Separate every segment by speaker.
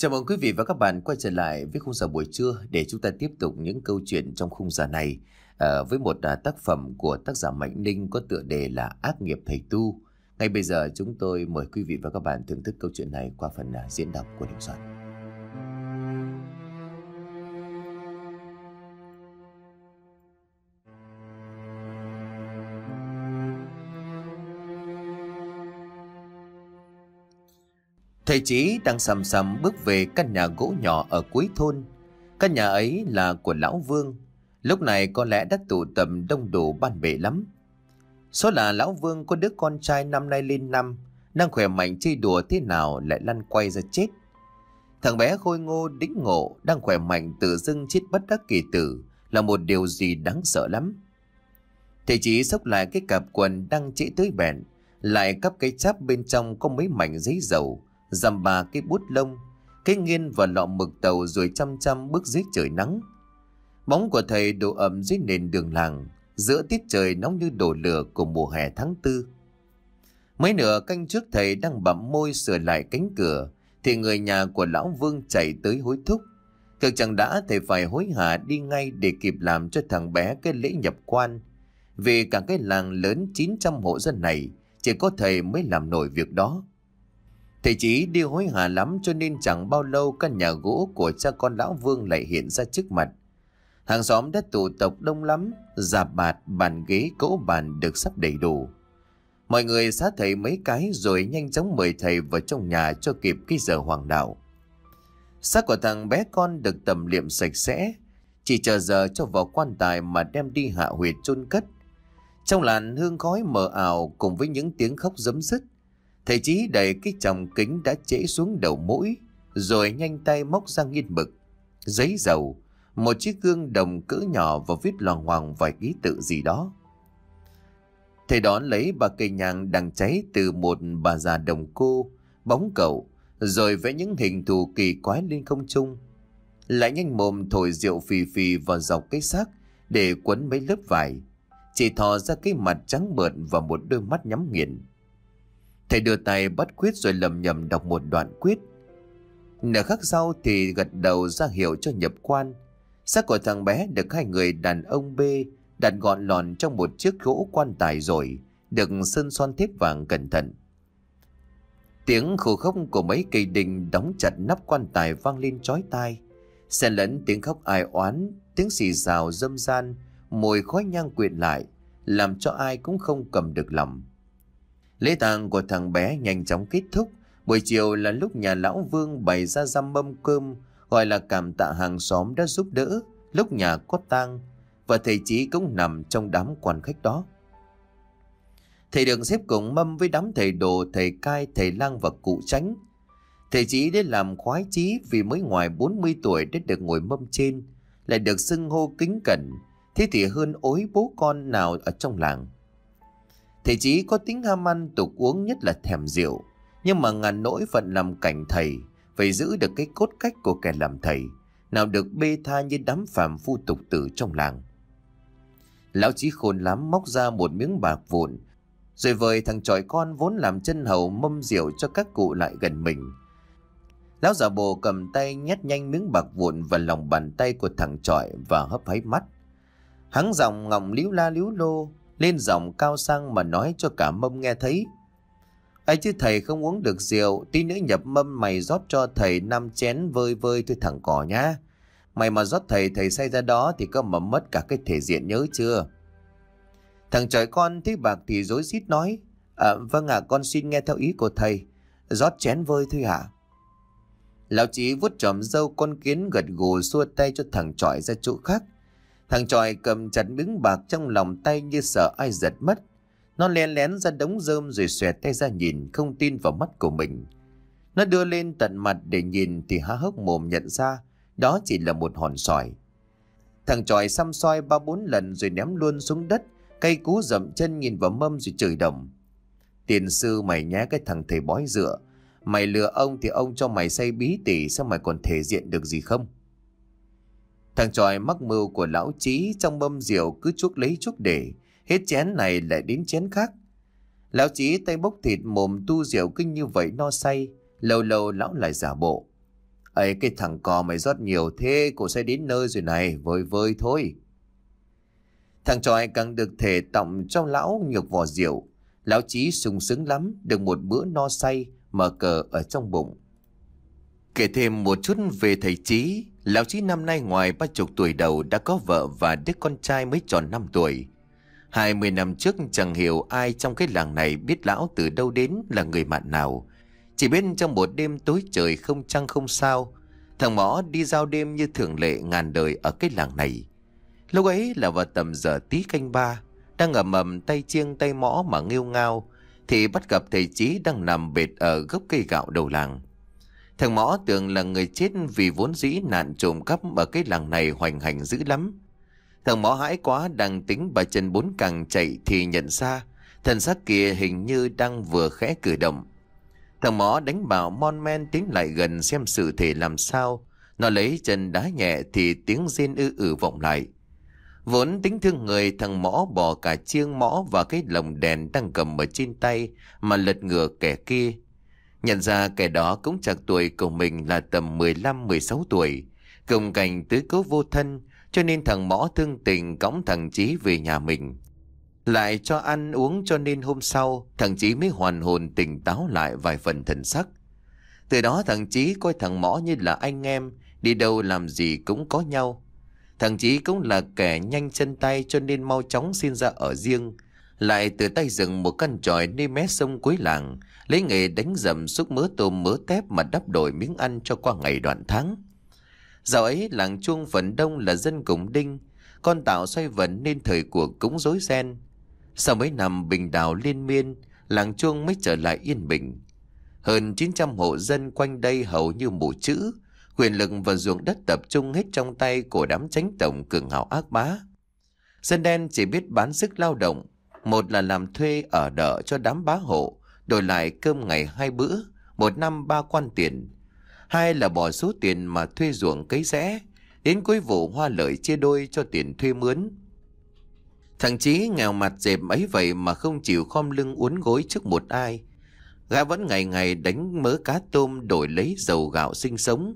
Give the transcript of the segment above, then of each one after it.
Speaker 1: Chào mừng quý vị và các bạn quay trở lại với khung giờ buổi trưa để chúng ta tiếp tục những câu chuyện trong khung giờ này à, với một à, tác phẩm của tác giả Mạnh Ninh có tựa đề là Ác nghiệp thầy tu. Ngay bây giờ chúng tôi mời quý vị và các bạn thưởng thức câu chuyện này qua phần à, diễn đọc của Đình Soạn. Thầy Chí đang sầm sầm bước về căn nhà gỗ nhỏ ở cuối thôn. Căn nhà ấy là của Lão Vương. Lúc này có lẽ đã tụ tập đông đủ ban bể lắm. Số là Lão Vương có đứa con trai năm nay lên năm, đang khỏe mạnh chơi đùa thế nào lại lăn quay ra chết. Thằng bé khôi ngô đĩnh ngộ đang khỏe mạnh tự dưng chết bất đắc kỳ tử là một điều gì đáng sợ lắm. Thầy Chí xốc lại cái cặp quần đang chỉ tới bẹn, lại cắp cái cháp bên trong có mấy mảnh giấy dầu Dằm bà cái bút lông Cái nghiên và lọ mực tàu Rồi chăm chăm bước dưới trời nắng Bóng của thầy đổ ẩm dưới nền đường làng Giữa tiết trời nóng như đổ lửa Của mùa hè tháng tư Mấy nửa canh trước thầy đang bặm môi Sửa lại cánh cửa Thì người nhà của lão Vương chạy tới hối thúc Thực chẳng đã thầy phải hối hả đi ngay để kịp làm cho thằng bé cái lễ nhập quan. Vì cả cái làng lớn 900 hộ dân này, chỉ có thầy mới làm nổi việc đó. Thầy Chí đi hối hả lắm cho nên chẳng bao lâu căn nhà gỗ của cha con Lão Vương lại hiện ra trước mặt. Hàng xóm đã tụ tộc đông lắm, giạp bạt, bàn ghế, cỗ bàn được sắp đầy đủ. Mọi người xá thầy mấy cái rồi nhanh chóng mời thầy vào trong nhà cho kịp cái giờ hoàng đạo. Xác của thằng bé con được tầm liệm sạch sẽ, chỉ chờ giờ cho vào quan tài mà đem đi hạ huyệt chôn cất. Trong làn hương khói mờ ảo cùng với những tiếng khóc giấm dứt, Thầy Chí đẩy cái chồng kính đã trễ xuống đầu mũi, rồi nhanh tay móc ra nghiên mực, giấy dầu, một chiếc gương đồng cỡ nhỏ và viết loàng hoàng vài ký tự gì đó. Thầy đón lấy ba cây nhang đang cháy từ một bà già đồng cô, bóng cậu, rồi vẽ những hình thù kỳ quái lên không trung. Lại nhanh mồm thổi rượu phì phì vào dọc cái xác để quấn mấy lớp vải. Chỉ thò ra cái mặt trắng bợn và một đôi mắt nhắm nghiền. Thầy đưa tay bắt quyết rồi lầm nhầm đọc một đoạn quyết Nửa khắc sau thì gật đầu ra hiệu cho nhập quan Xác của thằng bé được hai người đàn ông bê Đặt gọn lòn trong một chiếc gỗ quan tài rồi Được sơn son thép vàng cẩn thận Tiếng khổ khóc của mấy cây đình đóng chặt nắp quan tài vang lên chói tai xen lẫn tiếng khóc ai oán Tiếng xì xào dâm gian Mùi khói nhang quyện lại Làm cho ai cũng không cầm được lòng Lễ tang của thằng bé nhanh chóng kết thúc. Buổi chiều là lúc nhà lão Vương bày ra răm mâm cơm, gọi là cảm tạ hàng xóm đã giúp đỡ, lúc nhà có tang. Và thầy Chí cũng nằm trong đám quan khách đó. Thầy đường xếp cùng mâm với đám thầy đồ, thầy cai, thầy lang và cụ tránh. Thầy Chí để làm khoái chí vì mới ngoài 40 tuổi đã được ngồi mâm trên, lại được xưng hô kính cẩn, thế thì hơn ối bố con nào ở trong làng. Thầy Chí có tính ham ăn tục uống nhất là thèm rượu. Nhưng mà ngàn nỗi phận làm cảnh thầy, phải giữ được cái cốt cách của kẻ làm thầy. Nào được bê tha như đám phàm phu tục tử trong làng. Lão Chí khôn lắm móc ra một miếng bạc vụn. Rồi vời thằng tròi con vốn làm chân hầu mâm rượu cho các cụ lại gần mình. Lão già bồ cầm tay nhét nhanh miếng bạc vụn vào lòng bàn tay của thằng trọi và hấp háy mắt. Hắn giọng ngọng líu la líu lô, lên giọng cao sang mà nói cho cả mâm nghe thấy. ấy chứ thầy không uống được rượu, tí nữa nhập mâm mày rót cho thầy năm chén vơi vơi thôi thẳng cỏ nhá. Mày mà rót thầy thầy say ra đó thì có mầm mất cả cái thể diện nhớ chưa? Thằng trời con thấy bạc thì rối xít nói, à, vâng ạ con xin nghe theo ý của thầy, rót chén vơi thôi hả? Lão chí vuốt tròm dâu con kiến gật gù xua tay cho thằng trọi ra chỗ khác. Thằng tròi cầm chặt miếng bạc trong lòng tay như sợ ai giật mất. Nó lén lén ra đống rơm rồi xòe tay ra nhìn không tin vào mắt của mình. Nó đưa lên tận mặt để nhìn thì há hốc mồm nhận ra đó chỉ là một hòn sỏi. Thằng tròi xăm soi ba bốn lần rồi ném luôn xuống đất, cây cú dậm chân nhìn vào mâm rồi chửi đồng. Tiền sư mày nhé cái thằng thầy bói dựa, mày lừa ông thì ông cho mày say bí tỉ sao mày còn thể diện được gì không? Thằng tròi mắc mưu của lão trí trong mâm rượu cứ chuốc lấy chuốc để, hết chén này lại đến chén khác. Lão trí tay bốc thịt mồm tu rượu kinh như vậy no say, lâu lâu lão lại giả bộ. ấy cái thằng cò mày rót nhiều thế, cổ sẽ đến nơi rồi này, vơi vơi thôi. Thằng tròi càng được thể tọng trong lão nhục vò rượu. Lão trí sung sướng lắm, được một bữa no say, mở cờ ở trong bụng. Kể thêm một chút về thầy trí, Lão Chí năm nay ngoài ba chục tuổi đầu đã có vợ và đứa con trai mới tròn 5 tuổi. 20 năm trước chẳng hiểu ai trong cái làng này biết lão từ đâu đến là người mạn nào. Chỉ biết trong một đêm tối trời không trăng không sao, thằng mõ đi giao đêm như thường lệ ngàn đời ở cái làng này. Lúc ấy là vào tầm giờ tí canh ba, đang ầm ầm tay chiêng tay mõ mà nghêu ngao, thì bắt gặp thầy Chí đang nằm bệt ở gốc cây gạo đầu làng. Thằng Mõ tưởng là người chết vì vốn dĩ nạn trộm cắp ở cái làng này hoành hành dữ lắm. Thằng Mõ hãi quá đang tính bà chân bốn càng chạy thì nhận ra thần xác kia hình như đang vừa khẽ cử động. Thằng Mõ đánh bảo mon men tiến lại gần xem sự thể làm sao. Nó lấy chân đá nhẹ thì tiếng rên ư ử vọng lại. Vốn tính thương người thằng mõ bỏ cả chiêng mõ và cái lồng đèn đang cầm ở trên tay mà lật ngửa kẻ kia Nhận ra kẻ đó cũng chạc tuổi của mình là tầm 15-16 tuổi. cùng cảnh tứ cấu vô thân, cho nên thằng mõ thương tình cõng thằng Chí về nhà mình. Lại cho ăn uống cho nên hôm sau, thằng Chí mới hoàn hồn tỉnh táo lại vài phần thần sắc. Từ đó thằng Chí coi thằng mõ như là anh em, đi đâu làm gì cũng có nhau. Thằng Chí cũng là kẻ nhanh chân tay cho nên mau chóng xin ra ở riêng. Lại từ tay dựng một căn tròi nơi mé sông cuối làng, lấy nghề đánh dầm xúc mớ tôm mớ tép mà đắp đổi miếng ăn cho qua ngày đoạn tháng. Dạo ấy làng chuông phần đông là dân cúng đinh, con tạo xoay vần nên thời cuộc cúng rối ren. Sau mấy năm bình đảo liên miên, làng chuông mới trở lại yên bình. Hơn 900 hộ dân quanh đây hầu như mù chữ, quyền lực và ruộng đất tập trung hết trong tay của đám chánh tổng cường hào ác bá. Dân đen chỉ biết bán sức lao động, một là làm thuê ở đợ cho đám bá hộ, đổi lại cơm ngày hai bữa, một năm ba quan tiền. Hai là bỏ số tiền mà thuê ruộng cấy rẽ, đến cuối vụ hoa lợi chia đôi cho tiền thuê mướn. Thằng Chí nghèo mặt dẹp ấy vậy mà không chịu khom lưng uốn gối trước một ai. Gã vẫn ngày ngày đánh mớ cá tôm đổi lấy dầu gạo sinh sống.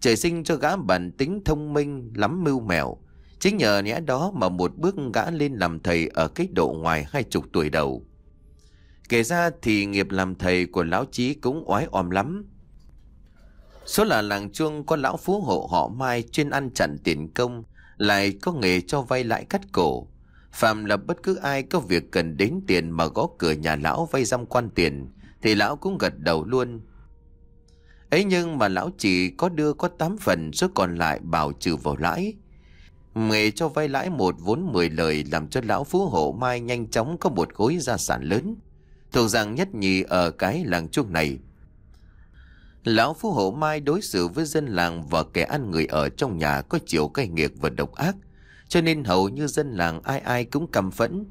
Speaker 1: Trời sinh cho gã bản tính thông minh lắm mưu mẹo. Chính nhờ nhẽ đó mà một bước gã lên làm thầy ở cái độ ngoài hai chục tuổi đầu. Kể ra thì nghiệp làm thầy của lão trí cũng oái oăm lắm. Số là làng chuông có lão phú hộ họ Mai chuyên ăn chặn tiền công, lại có nghề cho vay lãi cắt cổ. Phạm là bất cứ ai có việc cần đến tiền mà gõ cửa nhà lão vay dăm quan tiền, thì lão cũng gật đầu luôn. Ấy nhưng mà lão chỉ có đưa có 8 phần số còn lại bảo trừ vào lãi. Nghề cho vay lãi một vốn 10 lời làm cho lão phú hộ mai nhanh chóng có một khối gia sản lớn thuộc dạng nhất nhì ở cái làng chuông này. Lão Phú Hổ Mai đối xử với dân làng và kẻ ăn người ở trong nhà có chiều cay nghiệt và độc ác, cho nên hầu như dân làng ai ai cũng cầm phẫn.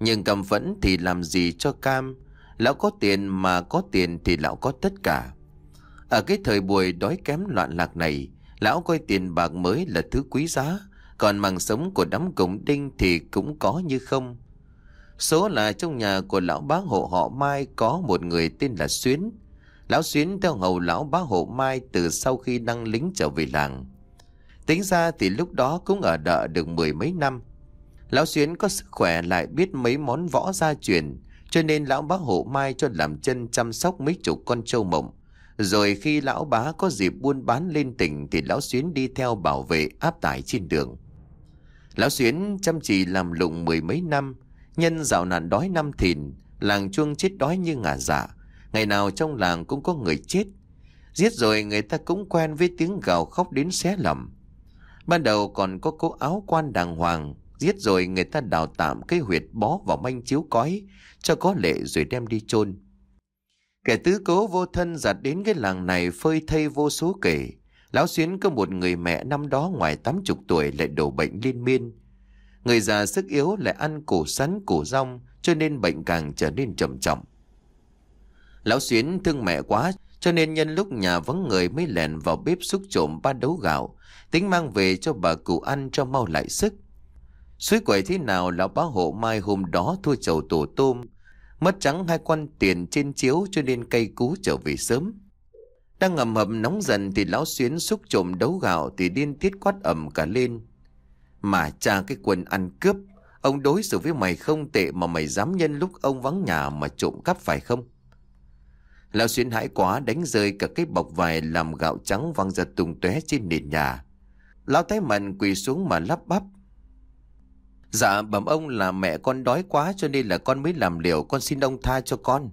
Speaker 1: Nhưng cầm phẫn thì làm gì cho cam, lão có tiền mà có tiền thì lão có tất cả. Ở cái thời buổi đói kém loạn lạc này, lão coi tiền bạc mới là thứ quý giá, còn mạng sống của đám cổng đinh thì cũng có như không. Số là trong nhà của lão bá hộ họ Mai có một người tên là Xuyến. Lão Xuyến theo hầu lão bá hộ Mai từ sau khi đăng lính trở về làng. Tính ra thì lúc đó cũng ở đợ được mười mấy năm. Lão Xuyến có sức khỏe lại biết mấy món võ gia truyền, cho nên lão bá hộ Mai cho làm chân chăm sóc mấy chục con trâu mộng. Rồi khi lão bá có dịp buôn bán lên tỉnh thì lão Xuyến đi theo bảo vệ áp tải trên đường. Lão Xuyến chăm chỉ làm lụng mười mấy năm, Nhân dạo nạn đói năm thìn, làng chuông chết đói như ngả dạ. Ngày nào trong làng cũng có người chết. Giết rồi người ta cũng quen với tiếng gào khóc đến xé lầm. Ban đầu còn có cố áo quan đàng hoàng, giết rồi người ta đào tạm cái huyệt bó vào manh chiếu cói, cho có lệ rồi đem đi chôn Kẻ tứ cố vô thân giặt đến cái làng này phơi thay vô số kể. Lão Xuyến có một người mẹ năm đó ngoài 80 tuổi lại đổ bệnh liên miên. Người già sức yếu lại ăn củ sắn củ rong cho nên bệnh càng trở nên trầm trọng. Lão Xuyến thương mẹ quá cho nên nhân lúc nhà vắng người mới lèn vào bếp xúc trộm ba đấu gạo tính mang về cho bà cụ ăn cho mau lại sức. Suối quẩy thế nào lão bá hộ mai hôm đó thua chầu tổ tôm mất trắng hai quan tiền trên chiếu cho nên cây cú trở về sớm. Đang ngầm hầm nóng dần thì lão xuyến xúc trộm đấu gạo thì điên tiết quát ẩm cả lên. Mà cha cái quần ăn cướp, ông đối xử với mày không tệ mà mày dám nhân lúc ông vắng nhà mà trộm cắp phải không? Lão xuyên hãi quá đánh rơi cả cái bọc vải làm gạo trắng văng ra tung tóe trên nền nhà. Lão tái mạnh quỳ xuống mà lắp bắp. Dạ bẩm ông là mẹ con đói quá cho nên là con mới làm liều con xin ông tha cho con.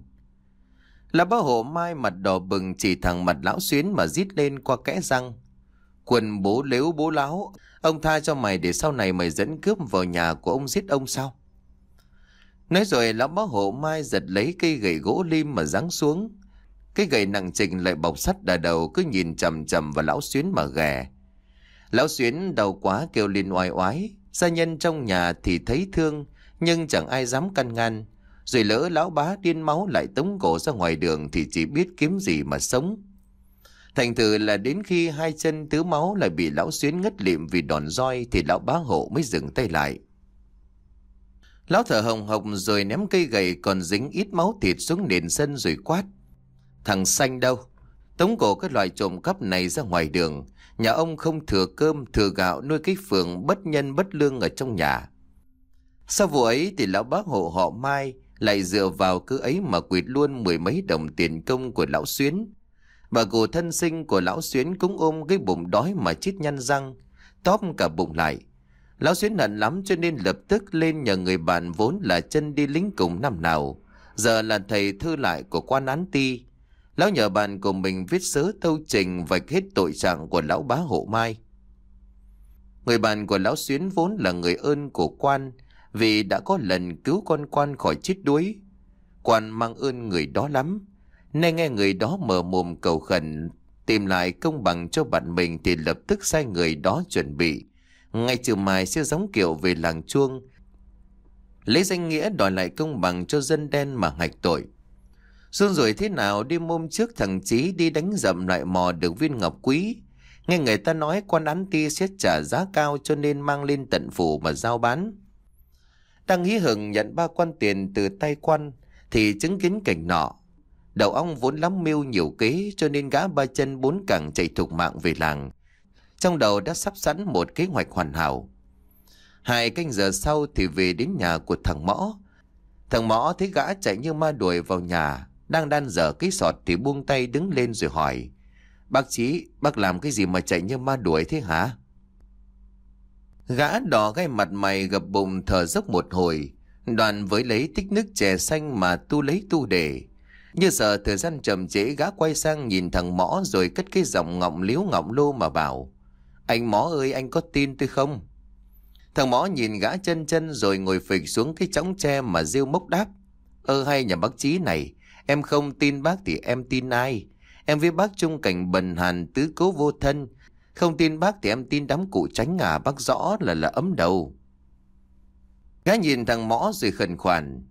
Speaker 1: Là bá hộ mai mặt đỏ bừng chỉ thẳng mặt lão xuyến mà rít lên qua kẽ răng. Quần bố lếu bố láo, Ông tha cho mày để sau này mày dẫn cướp vào nhà của ông giết ông sao? Nói rồi lão bá hộ mai giật lấy cây gậy gỗ lim mà giáng xuống. Cái gậy nặng trình lại bọc sắt đà đầu cứ nhìn chầm chầm vào lão xuyến mà ghè. Lão xuyến đau quá kêu lên oai oái. Gia nhân trong nhà thì thấy thương nhưng chẳng ai dám căn ngăn. Rồi lỡ lão bá điên máu lại tống cổ ra ngoài đường thì chỉ biết kiếm gì mà sống. Thành thử là đến khi hai chân tứ máu lại bị lão xuyến ngất lịm vì đòn roi thì lão bá hộ mới dừng tay lại. Lão thở hồng hộc rồi ném cây gậy còn dính ít máu thịt xuống nền sân rồi quát. Thằng xanh đâu? Tống cổ các loài trộm cắp này ra ngoài đường. Nhà ông không thừa cơm, thừa gạo nuôi cái phường bất nhân bất lương ở trong nhà. Sau vụ ấy thì lão bác hộ họ Mai lại dựa vào cứ ấy mà quyệt luôn mười mấy đồng tiền công của lão Xuyến Bà cụ thân sinh của lão Xuyến cũng ôm cái bụng đói mà chít nhăn răng, tóp cả bụng lại. Lão Xuyến hận lắm cho nên lập tức lên nhờ người bạn vốn là chân đi lính cùng năm nào. Giờ là thầy thư lại của quan án ti. Lão nhờ bạn của mình viết sớ tâu trình vạch hết tội trạng của lão bá hộ mai. Người bạn của lão Xuyến vốn là người ơn của quan vì đã có lần cứu con quan khỏi chết đuối. Quan mang ơn người đó lắm. Nay nghe người đó mở mồm cầu khẩn Tìm lại công bằng cho bạn mình Thì lập tức sai người đó chuẩn bị Ngay chiều mai sẽ giống kiểu về làng chuông Lấy danh nghĩa đòi lại công bằng cho dân đen mà hạch tội Xuân rồi thế nào đi môm trước thằng Chí đi đánh dậm lại mò được viên ngọc quý Nghe người ta nói quan án ti sẽ trả giá cao cho nên mang lên tận phủ mà giao bán Đang hí hửng nhận ba quan tiền từ tay quan Thì chứng kiến cảnh nọ Đầu ong vốn lắm mưu nhiều kế cho nên gã ba chân bốn cẳng chạy thục mạng về làng. Trong đầu đã sắp sẵn một kế hoạch hoàn hảo. Hai canh giờ sau thì về đến nhà của thằng Mõ. Thằng Mõ thấy gã chạy như ma đuổi vào nhà, đang đan dở cái sọt thì buông tay đứng lên rồi hỏi. Bác Chí, bác làm cái gì mà chạy như ma đuổi thế hả? Gã đỏ gai mặt mày gập bụng thở dốc một hồi, đoàn với lấy tích nước chè xanh mà tu lấy tu để. Như sợ thời gian chậm trễ gã quay sang nhìn thằng mõ rồi cất cái giọng ngọng liếu ngọng lô mà bảo. Anh mõ ơi anh có tin tôi không? Thằng mõ nhìn gã chân chân rồi ngồi phịch xuống cái chõng tre mà rêu mốc đáp. Ơ hay nhà bác chí này, em không tin bác thì em tin ai? Em với bác chung cảnh bần hàn tứ cố vô thân. Không tin bác thì em tin đám cụ tránh ngả bác rõ là là ấm đầu. Gã nhìn thằng mõ rồi khẩn khoản.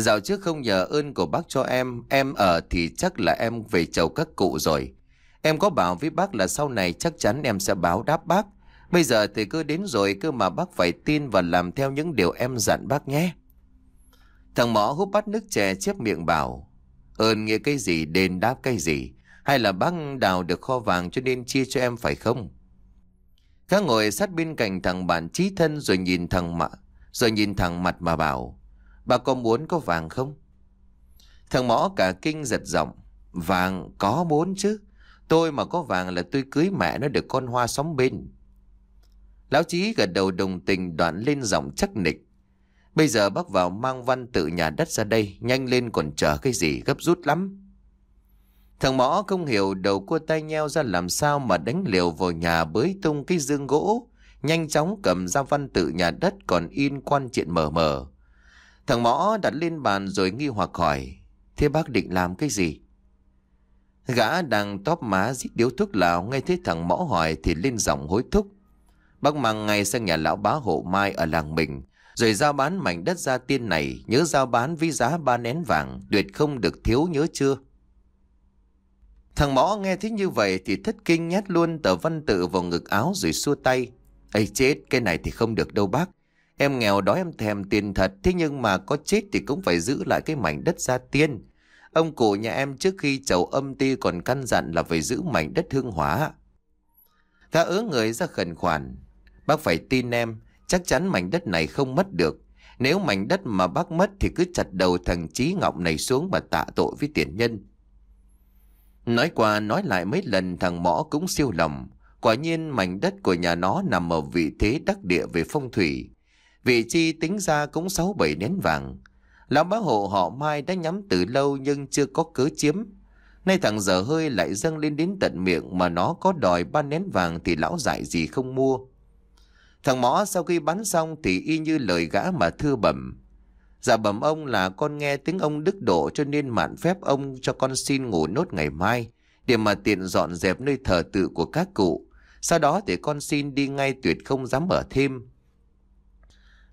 Speaker 1: Dạo trước không nhờ ơn của bác cho em, em ở thì chắc là em về chầu các cụ rồi. Em có bảo với bác là sau này chắc chắn em sẽ báo đáp bác. Bây giờ thì cứ đến rồi cơ mà bác phải tin và làm theo những điều em dặn bác nhé. Thằng mỏ hút bát nước chè chép miệng bảo Ơn nghĩa cái gì đền đáp cái gì Hay là bác đào được kho vàng cho nên chia cho em phải không Khá ngồi sát bên cạnh thằng bạn trí thân rồi nhìn thằng mạ Rồi nhìn thằng mặt mà bảo Bà có muốn có vàng không? Thằng mõ cả kinh giật giọng. Vàng có muốn chứ. Tôi mà có vàng là tôi cưới mẹ nó được con hoa xóm bên. Lão Chí gật đầu đồng tình đoạn lên giọng chắc nịch. Bây giờ bác vào mang văn tự nhà đất ra đây, nhanh lên còn chờ cái gì gấp rút lắm. Thằng mõ không hiểu đầu cua tay nheo ra làm sao mà đánh liều vào nhà bới tung cái dương gỗ. Nhanh chóng cầm ra văn tự nhà đất còn in quan chuyện mờ mờ. Thằng mõ đặt lên bàn rồi nghi hoặc hỏi. Thế bác định làm cái gì? Gã đang tóp má rít điếu thuốc lào nghe thấy thằng mõ hỏi thì lên giọng hối thúc. Bác mang ngay sang nhà lão bá hộ mai ở làng mình. Rồi giao bán mảnh đất gia tiên này Nhớ giao bán với giá ba nén vàng Tuyệt không được thiếu nhớ chưa Thằng mõ nghe thấy như vậy Thì thất kinh nhét luôn tờ văn tự vào ngực áo Rồi xua tay ấy chết cái này thì không được đâu bác Em nghèo đó em thèm tiền thật, thế nhưng mà có chết thì cũng phải giữ lại cái mảnh đất gia tiên. Ông cụ nhà em trước khi chầu âm ti còn căn dặn là phải giữ mảnh đất hương hóa. Gã ứa người ra khẩn khoản. Bác phải tin em, chắc chắn mảnh đất này không mất được. Nếu mảnh đất mà bác mất thì cứ chặt đầu thằng Chí Ngọc này xuống mà tạ tội với tiền nhân. Nói qua nói lại mấy lần thằng mõ cũng siêu lòng. Quả nhiên mảnh đất của nhà nó nằm ở vị thế đắc địa về phong thủy. Vị chi tính ra cũng sáu bảy nén vàng. Lão bá hộ họ Mai đã nhắm từ lâu nhưng chưa có cớ chiếm. Nay thằng dở hơi lại dâng lên đến tận miệng mà nó có đòi ba nén vàng thì lão dại gì không mua. Thằng mõ sau khi bắn xong thì y như lời gã mà thưa bẩm. Dạ bẩm ông là con nghe tiếng ông đức độ cho nên mạn phép ông cho con xin ngủ nốt ngày mai để mà tiện dọn dẹp nơi thờ tự của các cụ. Sau đó thì con xin đi ngay tuyệt không dám ở thêm.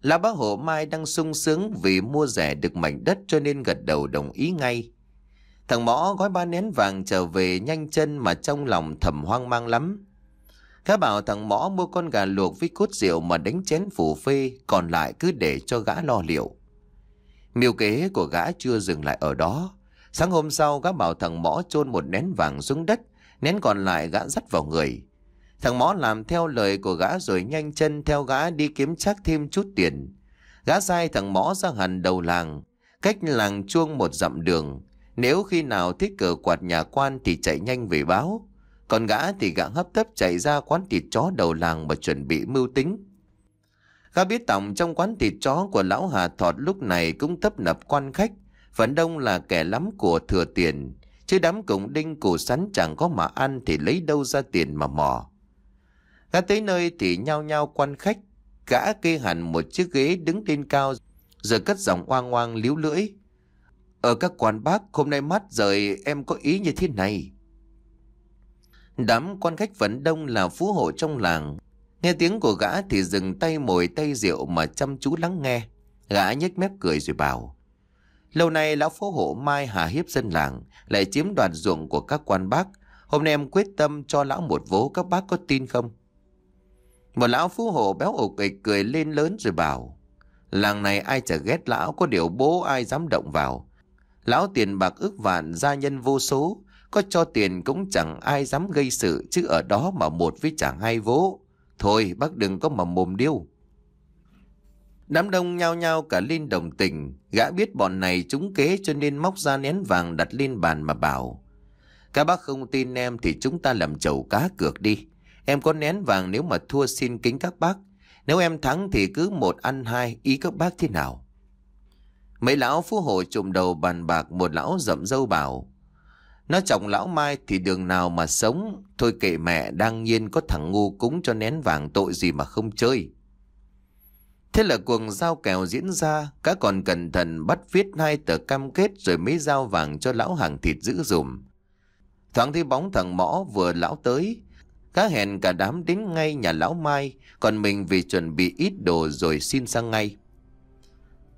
Speaker 1: Lão bác hổ mai đang sung sướng vì mua rẻ được mảnh đất cho nên gật đầu đồng ý ngay. Thằng mõ gói ba nén vàng trở về nhanh chân mà trong lòng thầm hoang mang lắm. Gã bảo thằng mõ mua con gà luộc với cốt rượu mà đánh chén phủ phê, còn lại cứ để cho gã lo liệu. Miêu kế của gã chưa dừng lại ở đó. Sáng hôm sau gã bảo thằng mõ chôn một nén vàng xuống đất, nén còn lại gã dắt vào người. Thằng mó làm theo lời của gã rồi nhanh chân theo gã đi kiếm chắc thêm chút tiền. Gã sai thằng mó ra hẳn đầu làng, cách làng chuông một dặm đường. Nếu khi nào thích cờ quạt nhà quan thì chạy nhanh về báo. Còn gã thì gã hấp tấp chạy ra quán thịt chó đầu làng và chuẩn bị mưu tính. Gã biết tổng trong quán thịt chó của lão Hà Thọt lúc này cũng tấp nập quan khách. Phần đông là kẻ lắm của thừa tiền. Chứ đám cổng đinh cổ sắn chẳng có mà ăn thì lấy đâu ra tiền mà mò. Đã tới nơi thì nhao nhao quan khách, gã kê hẳn một chiếc ghế đứng trên cao, rồi cất giọng oang oang líu lưỡi. Ở các quan bác, hôm nay mát rời em có ý như thế này. Đám quan khách vẫn đông là phú hộ trong làng. Nghe tiếng của gã thì dừng tay mồi tay rượu mà chăm chú lắng nghe. Gã nhếch mép cười rồi bảo. Lâu nay lão phố hộ Mai hà hiếp dân làng, lại chiếm đoạt ruộng của các quan bác. Hôm nay em quyết tâm cho lão một vố các bác có tin không? Một lão phú hộ béo ổ kịch cười lên lớn rồi bảo. Làng này ai chả ghét lão có điều bố ai dám động vào. Lão tiền bạc ước vạn gia nhân vô số. Có cho tiền cũng chẳng ai dám gây sự chứ ở đó mà một với chẳng hai vố. Thôi bác đừng có mầm mồm điêu. Đám đông nhao nhao cả lên đồng tình, gã biết bọn này trúng kế cho nên móc ra nén vàng đặt lên bàn mà bảo. Các bác không tin em thì chúng ta làm chầu cá cược đi. Em có nén vàng nếu mà thua xin kính các bác. Nếu em thắng thì cứ một ăn hai, ý các bác thế nào? Mấy lão phú hộ trùm đầu bàn bạc một lão rậm dâu bảo. Nó chồng lão mai thì đường nào mà sống, thôi kệ mẹ đang nhiên có thằng ngu cúng cho nén vàng tội gì mà không chơi. Thế là cuồng giao kèo diễn ra, các còn cẩn thận bắt viết hai tờ cam kết rồi mới giao vàng cho lão hàng thịt giữ dùm. Thoáng thấy bóng thằng mõ vừa lão tới, Cá hẹn cả đám đến ngay nhà lão Mai, còn mình vì chuẩn bị ít đồ rồi xin sang ngay.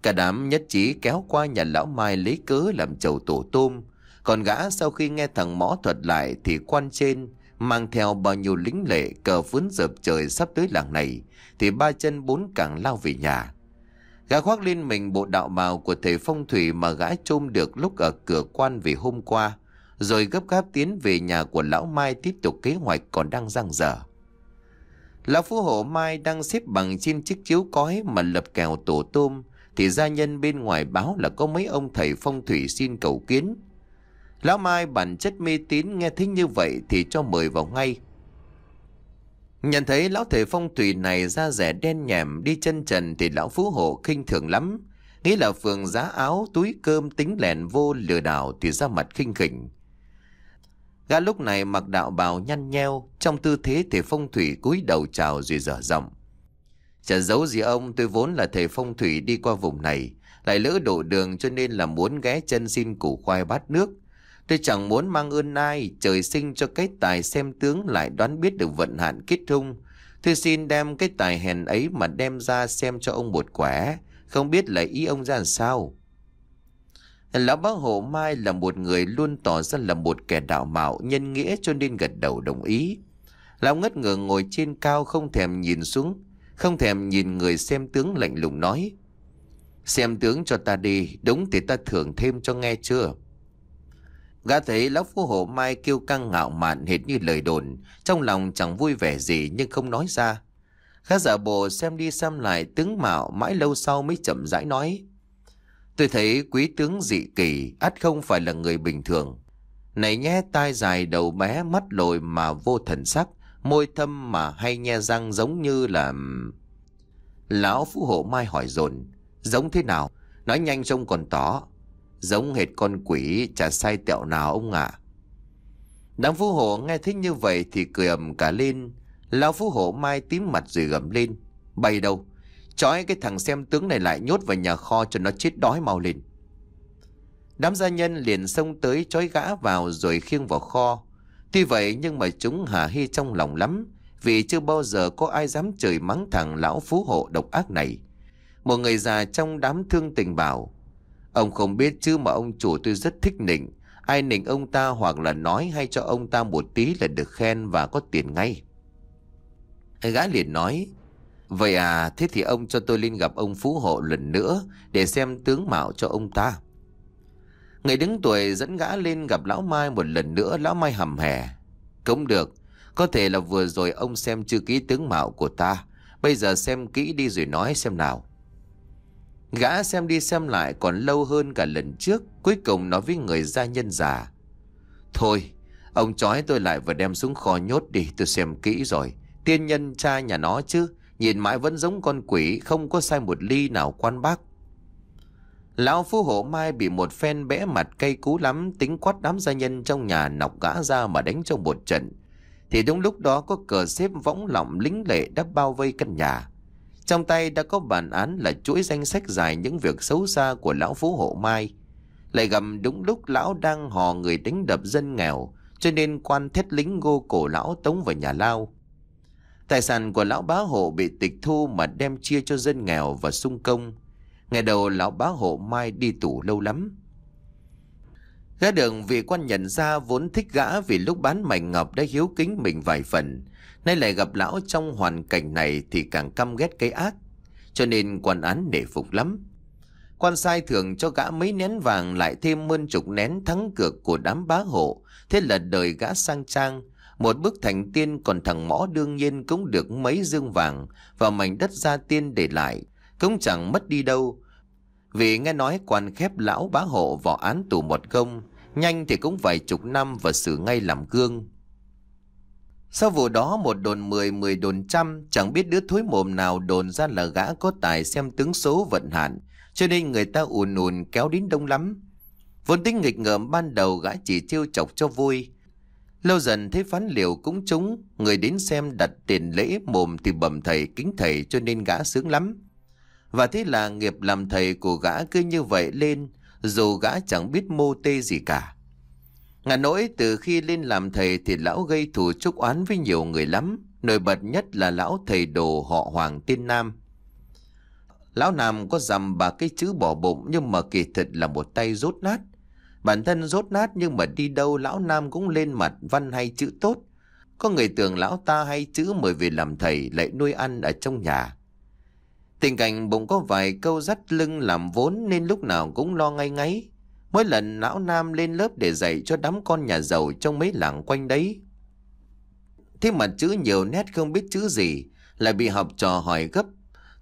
Speaker 1: Cả đám nhất trí kéo qua nhà lão Mai lấy cớ làm chầu tổ tôm. Còn gã sau khi nghe thằng mõ thuật lại thì quan trên, mang theo bao nhiêu lính lệ cờ phướn dập trời sắp tới làng này, thì ba chân bốn càng lao về nhà. Gã khoác lên mình bộ đạo bào của thầy phong thủy mà gã trôm được lúc ở cửa quan về hôm qua rồi gấp gáp tiến về nhà của lão Mai tiếp tục kế hoạch còn đang dang dở. Lão Phú Hộ Mai đang xếp bằng trên chiếc chiếu cói mà lập kèo tổ tôm, thì gia nhân bên ngoài báo là có mấy ông thầy phong thủy xin cầu kiến. Lão Mai bản chất mê tín nghe thấy như vậy thì cho mời vào ngay. Nhận thấy lão thầy phong thủy này da rẻ đen nhẹm đi chân trần thì lão Phú Hộ khinh thường lắm. Nghĩ là phường giá áo, túi cơm tính lẻn vô lừa đảo thì ra mặt khinh khỉnh. Gã lúc này mặc đạo bào nhăn nheo, trong tư thế thể phong thủy cúi đầu chào rồi dở giọng. Chả giấu gì ông, tôi vốn là thầy phong thủy đi qua vùng này, lại lỡ đổ đường cho nên là muốn ghé chân xin củ khoai bát nước. Tôi chẳng muốn mang ơn ai, trời sinh cho cái tài xem tướng lại đoán biết được vận hạn kết thung. Tôi xin đem cái tài hèn ấy mà đem ra xem cho ông một quả không biết là ý ông ra làm sao. Lão bác hộ Mai là một người luôn tỏ ra là một kẻ đạo mạo nhân nghĩa cho nên gật đầu đồng ý. Lão ngất ngửa ngồi trên cao không thèm nhìn xuống, không thèm nhìn người xem tướng lạnh lùng nói. Xem tướng cho ta đi, đúng thì ta thưởng thêm cho nghe chưa? Gã thấy lão phú hộ Mai kêu căng ngạo mạn hệt như lời đồn, trong lòng chẳng vui vẻ gì nhưng không nói ra. Gã giả bộ xem đi xem lại tướng mạo mãi lâu sau mới chậm rãi nói. Tôi thấy quý tướng dị kỳ, ắt không phải là người bình thường. Này nhé tai dài đầu bé mắt lồi mà vô thần sắc, môi thâm mà hay nhe răng giống như là... Lão phú hộ mai hỏi dồn giống thế nào? Nói nhanh trông còn tỏ. Giống hệt con quỷ, chả sai tẹo nào ông ạ. Đám phú hộ nghe thích như vậy thì cười ầm cả lên. Lão phú hộ mai tím mặt rồi gầm lên. Bay đâu? Chói cái thằng xem tướng này lại nhốt vào nhà kho cho nó chết đói mau lên. Đám gia nhân liền xông tới chói gã vào rồi khiêng vào kho. Tuy vậy nhưng mà chúng hả hy trong lòng lắm vì chưa bao giờ có ai dám chửi mắng thằng lão phú hộ độc ác này. Một người già trong đám thương tình bảo Ông không biết chứ mà ông chủ tôi rất thích nịnh Ai nịnh ông ta hoặc là nói hay cho ông ta một tí là được khen và có tiền ngay Gã liền nói Vậy à, thế thì ông cho tôi lên gặp ông Phú Hộ lần nữa để xem tướng mạo cho ông ta. Người đứng tuổi dẫn gã lên gặp Lão Mai một lần nữa, Lão Mai hầm hè. Cũng được, có thể là vừa rồi ông xem chưa ký tướng mạo của ta, bây giờ xem kỹ đi rồi nói xem nào. Gã xem đi xem lại còn lâu hơn cả lần trước, cuối cùng nói với người gia nhân già. Thôi, ông chói tôi lại và đem xuống kho nhốt đi, tôi xem kỹ rồi. Tiên nhân cha nhà nó chứ, Nhìn mãi vẫn giống con quỷ Không có sai một ly nào quan bác Lão phú hộ mai bị một phen bẽ mặt cây cú lắm Tính quát đám gia nhân trong nhà nọc gã ra mà đánh trong một trận Thì đúng lúc đó có cờ xếp võng lọng lính lệ đã bao vây căn nhà Trong tay đã có bản án là chuỗi danh sách dài những việc xấu xa của lão phú hộ mai Lại gầm đúng lúc lão đang hò người đánh đập dân nghèo Cho nên quan thét lính ngô cổ lão tống vào nhà lao Tài sản của lão bá hộ bị tịch thu mà đem chia cho dân nghèo và sung công. Ngày đầu lão bá hộ mai đi tù lâu lắm. Gã đường vị quan nhận ra vốn thích gã vì lúc bán mảnh ngọc đã hiếu kính mình vài phần. Nay lại gặp lão trong hoàn cảnh này thì càng căm ghét cái ác. Cho nên quan án nể phục lắm. Quan sai thưởng cho gã mấy nén vàng lại thêm mơn chục nén thắng cược của đám bá hộ. Thế là đời gã sang trang một bức thành tiên còn thằng mõ đương nhiên cũng được mấy dương vàng và mảnh đất gia tiên để lại, cũng chẳng mất đi đâu. Vì nghe nói quan khép lão bá hộ vào án tù một công, nhanh thì cũng vài chục năm và xử ngay làm gương. Sau vụ đó một đồn mười, mười đồn trăm, chẳng biết đứa thối mồm nào đồn ra là gã có tài xem tướng số vận hạn, cho nên người ta ùn ùn kéo đến đông lắm. Vốn tính nghịch ngợm ban đầu gã chỉ trêu chọc cho vui, Lâu dần thấy phán liệu cũng trúng, người đến xem đặt tiền lễ mồm thì bẩm thầy kính thầy cho nên gã sướng lắm. Và thế là nghiệp làm thầy của gã cứ như vậy lên, dù gã chẳng biết mô tê gì cả. ngàn nỗi từ khi lên làm thầy thì lão gây thù chúc oán với nhiều người lắm, nổi bật nhất là lão thầy đồ họ Hoàng tiên Nam. Lão Nam có dằm bà cái chữ bỏ bụng nhưng mà kỳ thật là một tay rốt nát. Bản thân rốt nát nhưng mà đi đâu lão Nam cũng lên mặt văn hay chữ tốt. Có người tưởng lão ta hay chữ mời về làm thầy lại nuôi ăn ở trong nhà. Tình cảnh bỗng có vài câu dắt lưng làm vốn nên lúc nào cũng lo ngay ngáy. Mỗi lần lão Nam lên lớp để dạy cho đám con nhà giàu trong mấy làng quanh đấy. Thế mà chữ nhiều nét không biết chữ gì, lại bị học trò hỏi gấp.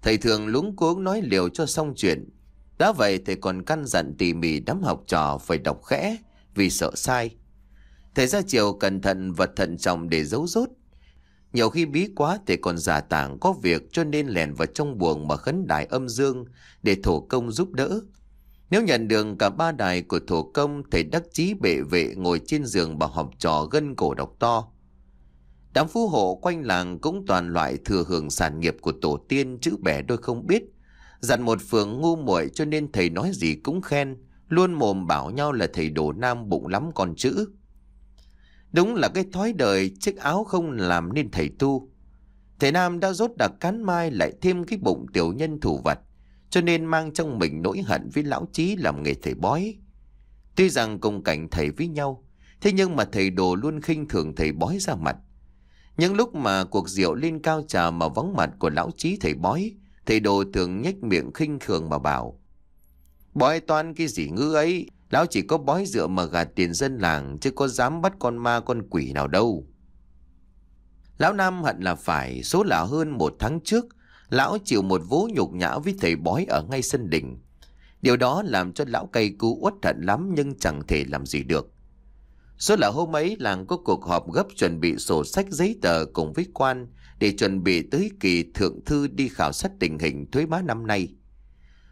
Speaker 1: Thầy thường lúng cuống nói liều cho xong chuyện, đã vậy thầy còn căn dặn tỉ mỉ đám học trò phải đọc khẽ vì sợ sai. Thầy ra chiều cẩn thận và thận trọng để giấu rốt. Nhiều khi bí quá thầy còn giả tảng có việc cho nên lèn vào trong buồng mà khấn đài âm dương để thổ công giúp đỡ. Nếu nhận được cả ba đài của thổ công thầy đắc chí bệ vệ ngồi trên giường bảo học trò gân cổ đọc to. Đám phú hộ quanh làng cũng toàn loại thừa hưởng sản nghiệp của tổ tiên chữ bẻ đôi không biết Dặn một phường ngu muội cho nên thầy nói gì cũng khen, luôn mồm bảo nhau là thầy đồ nam bụng lắm còn chữ. Đúng là cái thói đời chiếc áo không làm nên thầy tu. Thầy Nam đã rốt đặc cán mai lại thêm cái bụng tiểu nhân thủ vật, cho nên mang trong mình nỗi hận với lão trí làm nghề thầy bói. Tuy rằng cùng cảnh thầy với nhau, thế nhưng mà thầy đồ luôn khinh thường thầy bói ra mặt. Những lúc mà cuộc rượu lên cao trà mà vắng mặt của lão trí thầy bói, Thầy đồ thường nhếch miệng khinh thường mà bảo. Bói toán cái gì ngữ ấy, lão chỉ có bói dựa mà gạt tiền dân làng chứ có dám bắt con ma con quỷ nào đâu. Lão Nam hận là phải, số là hơn một tháng trước, lão chịu một vố nhục nhã với thầy bói ở ngay sân đỉnh. Điều đó làm cho lão cây cú uất hận lắm nhưng chẳng thể làm gì được. Số là hôm ấy làng có cuộc họp gấp chuẩn bị sổ sách giấy tờ cùng với quan để chuẩn bị tới kỳ thượng thư đi khảo sát tình hình thuế má năm nay.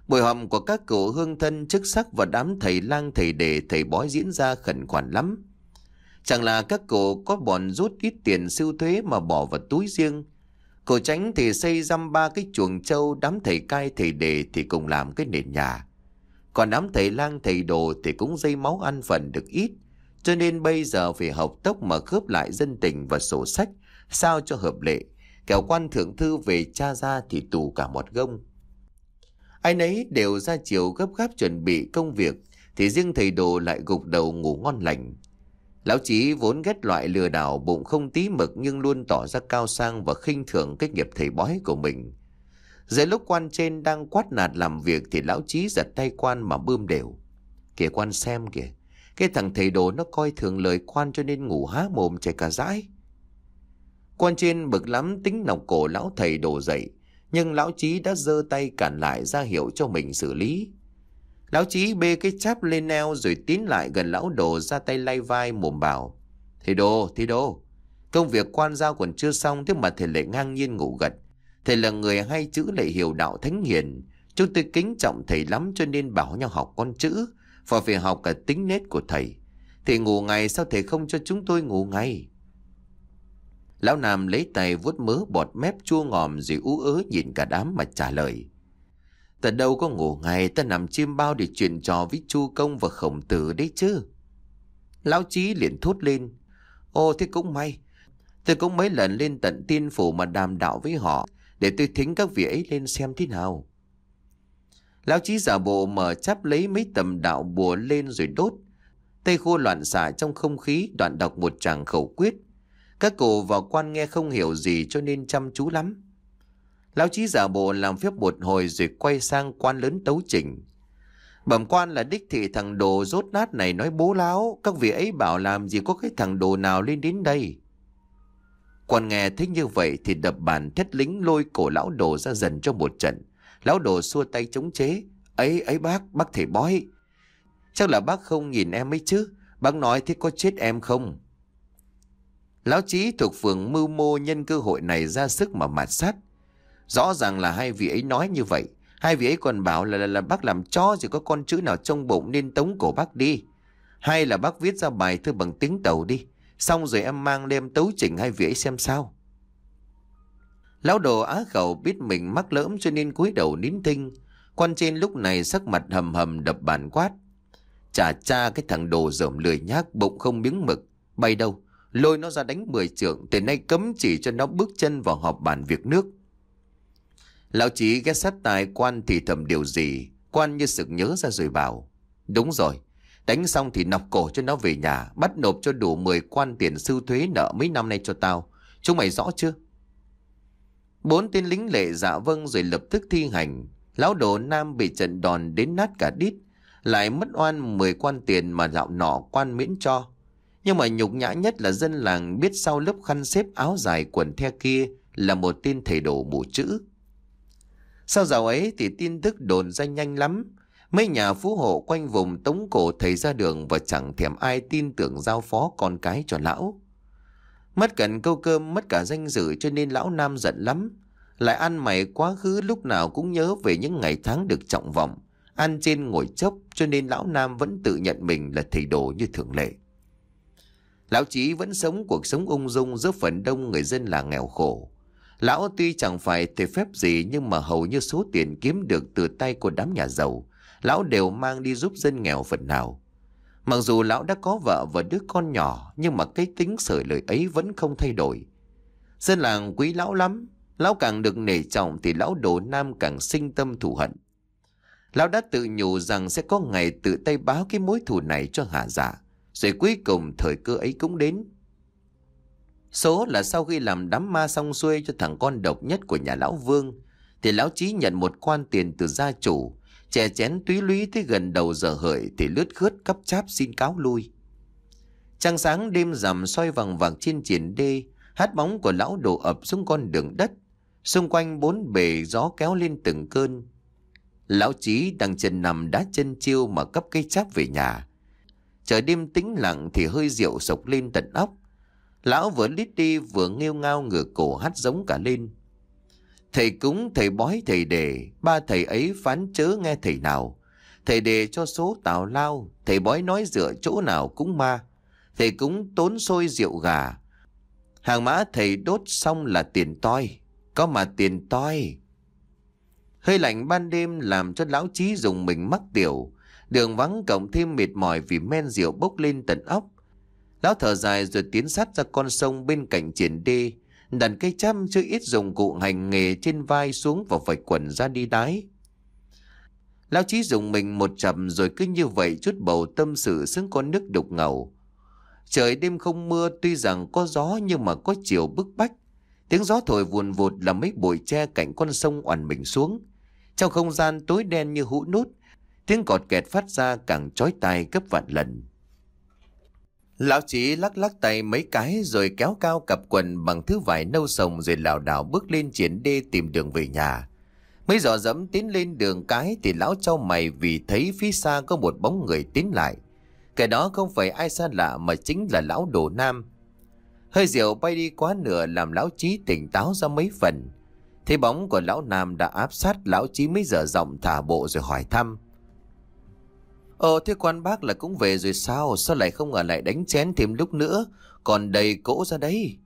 Speaker 1: Buổi họp của các cụ hương thân chức sắc và đám thầy lang thầy đề thầy bói diễn ra khẩn khoản lắm. Chẳng là các cụ có bọn rút ít tiền siêu thuế mà bỏ vào túi riêng. Cổ tránh thì xây dăm ba cái chuồng trâu, đám thầy cai thầy đề thì cùng làm cái nền nhà. Còn đám thầy lang thầy đồ thì cũng dây máu ăn phần được ít. Cho nên bây giờ phải học tốc mà khớp lại dân tình và sổ sách, sao cho hợp lệ kẻo quan thượng thư về cha ra thì tù cả một gông. Ai nấy đều ra chiều gấp gáp chuẩn bị công việc, thì riêng thầy đồ lại gục đầu ngủ ngon lành. Lão Chí vốn ghét loại lừa đảo bụng không tí mực nhưng luôn tỏ ra cao sang và khinh thường cái nghiệp thầy bói của mình. Dưới lúc quan trên đang quát nạt làm việc thì lão Chí giật tay quan mà bơm đều. Kìa quan xem kìa, cái thằng thầy đồ nó coi thường lời quan cho nên ngủ há mồm chảy cả rãi. Quan trên bực lắm tính nọc cổ lão thầy đổ dậy, nhưng lão trí đã giơ tay cản lại ra hiệu cho mình xử lý. Lão trí bê cái cháp lên neo rồi tiến lại gần lão đồ ra tay lay vai mồm bảo. Thầy đồ, thầy đồ, công việc quan giao còn chưa xong thế mà thầy lại ngang nhiên ngủ gật. Thầy là người hay chữ lại hiểu đạo thánh hiền. Chúng tôi kính trọng thầy lắm cho nên bảo nhau học con chữ, và phải học cả tính nết của thầy. Thầy ngủ ngày sao thầy không cho chúng tôi ngủ ngày? Lão Nam lấy tay vuốt mớ bọt mép chua ngòm rồi ú ớ nhìn cả đám mà trả lời. Ta đâu có ngủ ngay ta nằm chiêm bao để chuyện trò với Chu Công và Khổng Tử đấy chứ. Lão Chí liền thốt lên. Ô thế cũng may. Tôi cũng mấy lần lên tận tiên phủ mà đàm đạo với họ để tôi thính các vị ấy lên xem thế nào. Lão Chí giả bộ mở chắp lấy mấy tầm đạo bùa lên rồi đốt. Tay khô loạn xả trong không khí đoạn đọc một tràng khẩu quyết các cụ và quan nghe không hiểu gì cho nên chăm chú lắm. Lão trí giả bộ làm phép một hồi rồi quay sang quan lớn tấu trình. Bẩm quan là đích thị thằng đồ rốt nát này nói bố láo, các vị ấy bảo làm gì có cái thằng đồ nào lên đến đây. Quan nghe thấy như vậy thì đập bàn thét lính lôi cổ lão đồ ra dần cho một trận. Lão đồ xua tay chống chế. Ấy, ấy bác, bác thể bói. Chắc là bác không nhìn em ấy chứ. Bác nói thế có chết em không? Lão Chí thuộc phường mưu mô nhân cơ hội này ra sức mà mạt sát. Rõ ràng là hai vị ấy nói như vậy. Hai vị ấy còn bảo là, là, là bác làm chó rồi có con chữ nào trong bụng nên tống cổ bác đi. Hay là bác viết ra bài thư bằng tiếng tàu đi. Xong rồi em mang đem tấu chỉnh hai vị ấy xem sao. Lão đồ á khẩu biết mình mắc lỡm cho nên cúi đầu nín thinh. Quan trên lúc này sắc mặt hầm hầm đập bàn quát. Chà cha cái thằng đồ dởm lười nhác bụng không miếng mực. Bay đâu? lôi nó ra đánh mười trưởng từ nay cấm chỉ cho nó bước chân vào họp bàn việc nước lão chí ghét sát tài quan thì thầm điều gì quan như sực nhớ ra rồi bảo đúng rồi đánh xong thì nọc cổ cho nó về nhà bắt nộp cho đủ 10 quan tiền sư thuế nợ mấy năm nay cho tao chúng mày rõ chưa bốn tên lính lệ dạ vâng rồi lập tức thi hành lão đồ nam bị trận đòn đến nát cả đít lại mất oan 10 quan tiền mà dạo nọ quan miễn cho nhưng mà nhục nhã nhất là dân làng biết sau lớp khăn xếp áo dài quần the kia là một tên thầy đồ mù chữ. Sau dạo ấy thì tin tức đồn ra nhanh lắm. Mấy nhà phú hộ quanh vùng tống cổ thầy ra đường và chẳng thèm ai tin tưởng giao phó con cái cho lão. Mất cần câu cơm, mất cả danh dự cho nên lão Nam giận lắm. Lại ăn mày quá khứ lúc nào cũng nhớ về những ngày tháng được trọng vọng. Ăn trên ngồi chốc cho nên lão Nam vẫn tự nhận mình là thầy đồ như thường lệ. Lão Chí vẫn sống cuộc sống ung dung giữa phần đông người dân là nghèo khổ. Lão tuy chẳng phải thể phép gì nhưng mà hầu như số tiền kiếm được từ tay của đám nhà giàu, lão đều mang đi giúp dân nghèo phần nào. Mặc dù lão đã có vợ và đứa con nhỏ nhưng mà cái tính sởi lời ấy vẫn không thay đổi. Dân làng quý lão lắm, lão càng được nể trọng thì lão đồ nam càng sinh tâm thù hận. Lão đã tự nhủ rằng sẽ có ngày tự tay báo cái mối thù này cho hạ giả. Rồi cuối cùng thời cơ ấy cũng đến. Số là sau khi làm đám ma xong xuôi cho thằng con độc nhất của nhà lão Vương, thì lão Chí nhận một quan tiền từ gia chủ, chè chén túy lũy tới gần đầu giờ hợi thì lướt khướt cấp cháp xin cáo lui. Trăng sáng đêm rằm soi vàng vàng trên triển đê, hát bóng của lão đổ ập xuống con đường đất, xung quanh bốn bề gió kéo lên từng cơn. Lão Chí đang chân nằm đá chân chiêu mà cấp cây cháp về nhà, Trời đêm tĩnh lặng thì hơi rượu sộc lên tận óc. Lão vừa lít đi vừa nghêu ngao ngửa cổ hát giống cả lên. Thầy cúng, thầy bói, thầy đề, ba thầy ấy phán chớ nghe thầy nào. Thầy đề cho số tào lao, thầy bói nói dựa chỗ nào cũng ma. Thầy cúng tốn sôi rượu gà. Hàng mã thầy đốt xong là tiền toi, có mà tiền toi. Hơi lạnh ban đêm làm cho lão trí dùng mình mắc tiểu, Đường vắng cộng thêm mệt mỏi vì men rượu bốc lên tận óc. Lão thở dài rồi tiến sát ra con sông bên cạnh triển đê, đặt cây chăm chưa ít dùng cụ hành nghề trên vai xuống và vạch quần ra đi đái. Lão Chí dùng mình một chầm rồi cứ như vậy chút bầu tâm sự xứng con nước đục ngầu. Trời đêm không mưa tuy rằng có gió nhưng mà có chiều bức bách. Tiếng gió thổi vùn vụt làm mấy bụi tre cạnh con sông oằn mình xuống. Trong không gian tối đen như hũ nút, Tiếng cọt kẹt phát ra càng chói tai gấp vạn lần. Lão chỉ lắc lắc tay mấy cái rồi kéo cao cặp quần bằng thứ vải nâu sồng rồi lảo đảo bước lên triển đê tìm đường về nhà. mấy dò dẫm tiến lên đường cái thì lão trao mày vì thấy phía xa có một bóng người tiến lại. Kẻ đó không phải ai xa lạ mà chính là lão đồ nam. Hơi rượu bay đi quá nửa làm lão trí tỉnh táo ra mấy phần. Thế bóng của lão nam đã áp sát lão trí mấy giờ giọng thả bộ rồi hỏi thăm. Ồ ờ, thế quan bác là cũng về rồi sao Sao lại không ở lại đánh chén thêm lúc nữa Còn đầy cỗ ra đây.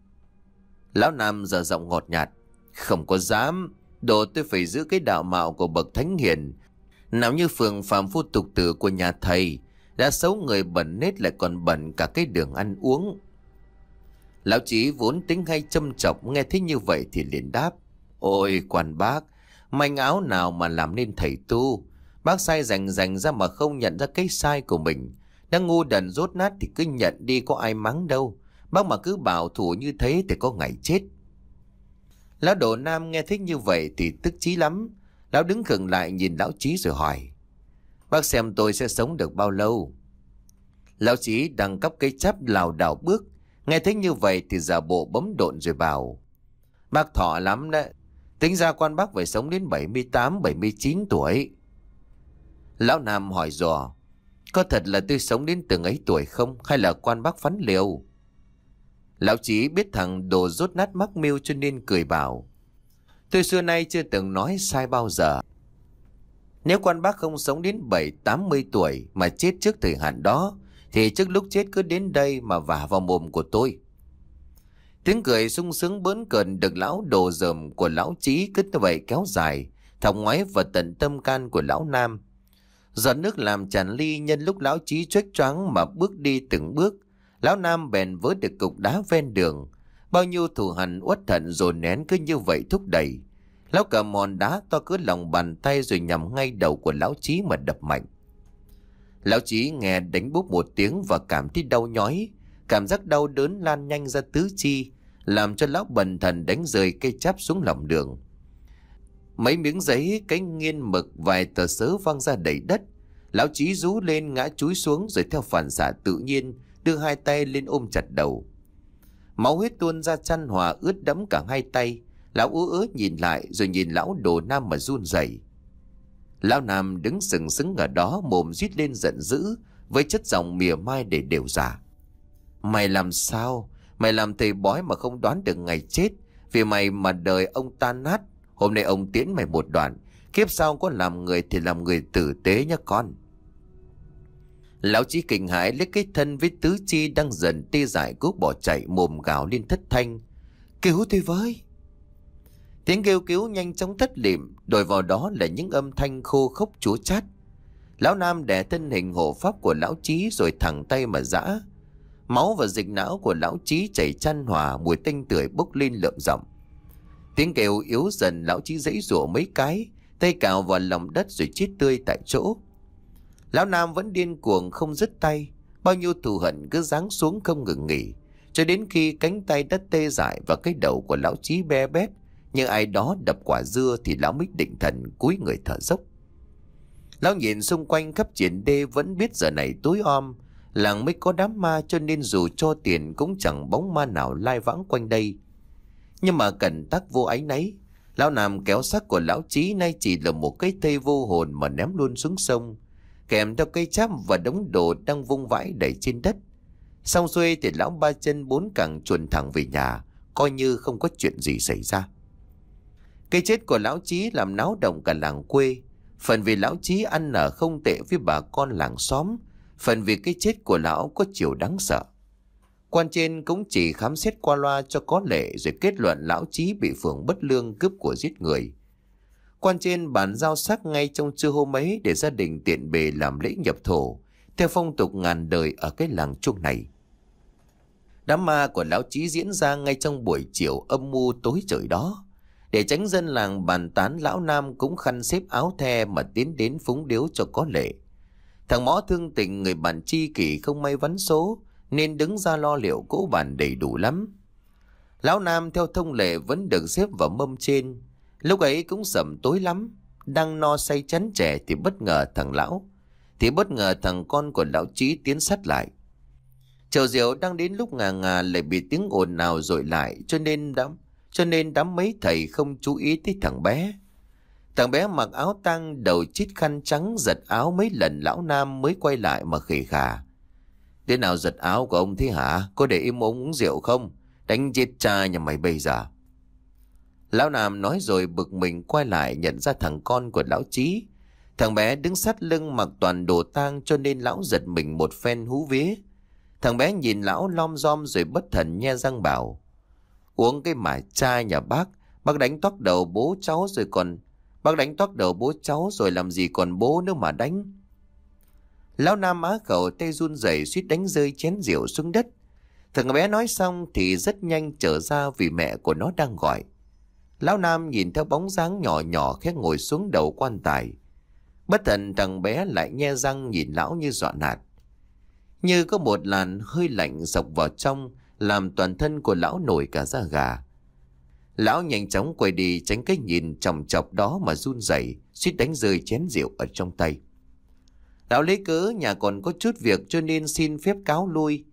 Speaker 1: Lão Nam giờ giọng ngọt nhạt Không có dám Đồ tôi phải giữ cái đạo mạo của bậc thánh hiền Nào như phường phạm phu tục tử của nhà thầy Đã xấu người bẩn nết lại còn bẩn cả cái đường ăn uống Lão Chí vốn tính hay châm chọc Nghe thấy như vậy thì liền đáp Ôi quan bác Manh áo nào mà làm nên thầy tu Bác sai rành rành ra mà không nhận ra cái sai của mình. Đang ngu đần rốt nát thì cứ nhận đi có ai mắng đâu. Bác mà cứ bảo thủ như thế thì có ngày chết. Lão Đỗ Nam nghe thích như vậy thì tức chí lắm. Lão đứng gần lại nhìn lão Chí rồi hỏi. Bác xem tôi sẽ sống được bao lâu? Lão Chí đang cắp cây chắp lào đảo bước. Nghe thấy như vậy thì giả bộ bấm độn rồi bảo. Bác thọ lắm đấy. Tính ra quan bác phải sống đến 78, 79 tuổi. Lão Nam hỏi dò Có thật là tôi sống đến từng ấy tuổi không Hay là quan bác phán liều Lão Chí biết thằng đồ rốt nát mắc mưu cho nên cười bảo Tôi xưa nay chưa từng nói sai bao giờ Nếu quan bác không sống đến 7-80 tuổi Mà chết trước thời hạn đó Thì trước lúc chết cứ đến đây mà vả vào mồm của tôi Tiếng cười sung sướng bớn cợn được lão đồ dởm của lão Chí cứ như vậy kéo dài, thọc ngoái vào tận tâm can của lão Nam. Giọt nước làm tràn ly nhân lúc lão trí chuếch choáng mà bước đi từng bước. Lão Nam bèn với được cục đá ven đường. Bao nhiêu thủ hằn uất thận dồn nén cứ như vậy thúc đẩy. Lão cầm mòn đá to cứ lòng bàn tay rồi nhằm ngay đầu của lão trí mà đập mạnh. Lão trí nghe đánh búp một tiếng và cảm thấy đau nhói. Cảm giác đau đớn lan nhanh ra tứ chi, làm cho lão bần thần đánh rơi cây cháp xuống lòng đường. Mấy miếng giấy, cánh nghiên mực, vài tờ sớ văng ra đầy đất. Lão Chí rú lên ngã chúi xuống rồi theo phản xạ tự nhiên, đưa hai tay lên ôm chặt đầu. Máu huyết tuôn ra chăn hòa ướt đẫm cả hai tay. Lão ú ớ nhìn lại rồi nhìn lão đồ nam mà run rẩy. Lão nam đứng sừng sững ở đó mồm rít lên giận dữ với chất giọng mỉa mai để đều giả. Mày làm sao? Mày làm thầy bói mà không đoán được ngày chết. Vì mày mà đời ông ta nát Hôm nay ông tiễn mày một đoạn Kiếp sau có làm người thì làm người tử tế nhé con Lão chí kinh hãi lấy cái thân với tứ chi đang dần tê dại cố bỏ chạy mồm gào lên thất thanh. Cứu tôi với! Tiếng kêu cứu nhanh chóng thất liệm, đổi vào đó là những âm thanh khô khốc chúa chát. Lão Nam đè thân hình hộ pháp của lão chí rồi thẳng tay mà dã. Máu và dịch não của lão chí chảy chăn hòa mùi tinh tưởi bốc lên lượm rộng. Tiếng kêu yếu dần lão chí dãy rủa mấy cái, tay cào vào lòng đất rồi chết tươi tại chỗ. Lão Nam vẫn điên cuồng không dứt tay, bao nhiêu thù hận cứ giáng xuống không ngừng nghỉ, cho đến khi cánh tay đất tê dại và cái đầu của lão chí be bét, như ai đó đập quả dưa thì lão mít định thần cúi người thở dốc. Lão nhìn xung quanh khắp triển đê vẫn biết giờ này tối om, làng mới có đám ma cho nên dù cho tiền cũng chẳng bóng ma nào lai vãng quanh đây. Nhưng mà cẩn tắc vô ánh nấy Lão Nam kéo xác của lão trí nay chỉ là một cái thây vô hồn mà ném luôn xuống sông Kèm theo cây cháp và đống đồ đang vung vãi đầy trên đất Xong xuôi thì lão ba chân bốn cẳng chuồn thẳng về nhà Coi như không có chuyện gì xảy ra Cái chết của lão trí làm náo động cả làng quê Phần vì lão trí ăn nở không tệ với bà con làng xóm Phần vì cái chết của lão có chiều đáng sợ Quan trên cũng chỉ khám xét qua loa cho có lệ rồi kết luận lão trí bị phường bất lương cướp của giết người. Quan trên bàn giao xác ngay trong trưa hôm ấy để gia đình tiện bề làm lễ nhập thổ, theo phong tục ngàn đời ở cái làng chuông này. Đám ma của lão trí diễn ra ngay trong buổi chiều âm mưu tối trời đó. Để tránh dân làng bàn tán lão nam cũng khăn xếp áo the mà tiến đến phúng điếu cho có lệ. Thằng mõ thương tình người bản chi kỷ không may vắn số, nên đứng ra lo liệu cỗ bàn đầy đủ lắm. Lão Nam theo thông lệ vẫn được xếp vào mâm trên, lúc ấy cũng sầm tối lắm, đang no say chán trẻ thì bất ngờ thằng lão, thì bất ngờ thằng con của lão trí tiến sát lại. Chầu diệu đang đến lúc ngà ngà lại bị tiếng ồn nào dội lại cho nên đám, cho nên đám mấy thầy không chú ý tới thằng bé. Thằng bé mặc áo tăng đầu chít khăn trắng giật áo mấy lần lão nam mới quay lại mà khỉ khà. Thế nào giật áo của ông thế hả? Có để im ông uống rượu không? Đánh chết cha nhà mày bây giờ. Lão Nam nói rồi bực mình quay lại nhận ra thằng con của lão Trí. Thằng bé đứng sát lưng mặc toàn đồ tang cho nên lão giật mình một phen hú vía. Thằng bé nhìn lão lom rom rồi bất thần nhe răng bảo. Uống cái mải cha nhà bác, bác đánh toát đầu bố cháu rồi còn... Bác đánh toát đầu bố cháu rồi làm gì còn bố nữa mà đánh. Lão Nam á khẩu tay run rẩy suýt đánh rơi chén rượu xuống đất. Thằng bé nói xong thì rất nhanh trở ra vì mẹ của nó đang gọi. Lão Nam nhìn theo bóng dáng nhỏ nhỏ khẽ ngồi xuống đầu quan tài. Bất thần thằng bé lại nhe răng nhìn lão như dọa nạt. Như có một làn hơi lạnh dọc vào trong làm toàn thân của lão nổi cả da gà. Lão nhanh chóng quay đi tránh cái nhìn chồng chọc đó mà run rẩy suýt đánh rơi chén rượu ở trong tay. Lão lấy cớ nhà còn có chút việc cho nên xin phép cáo lui.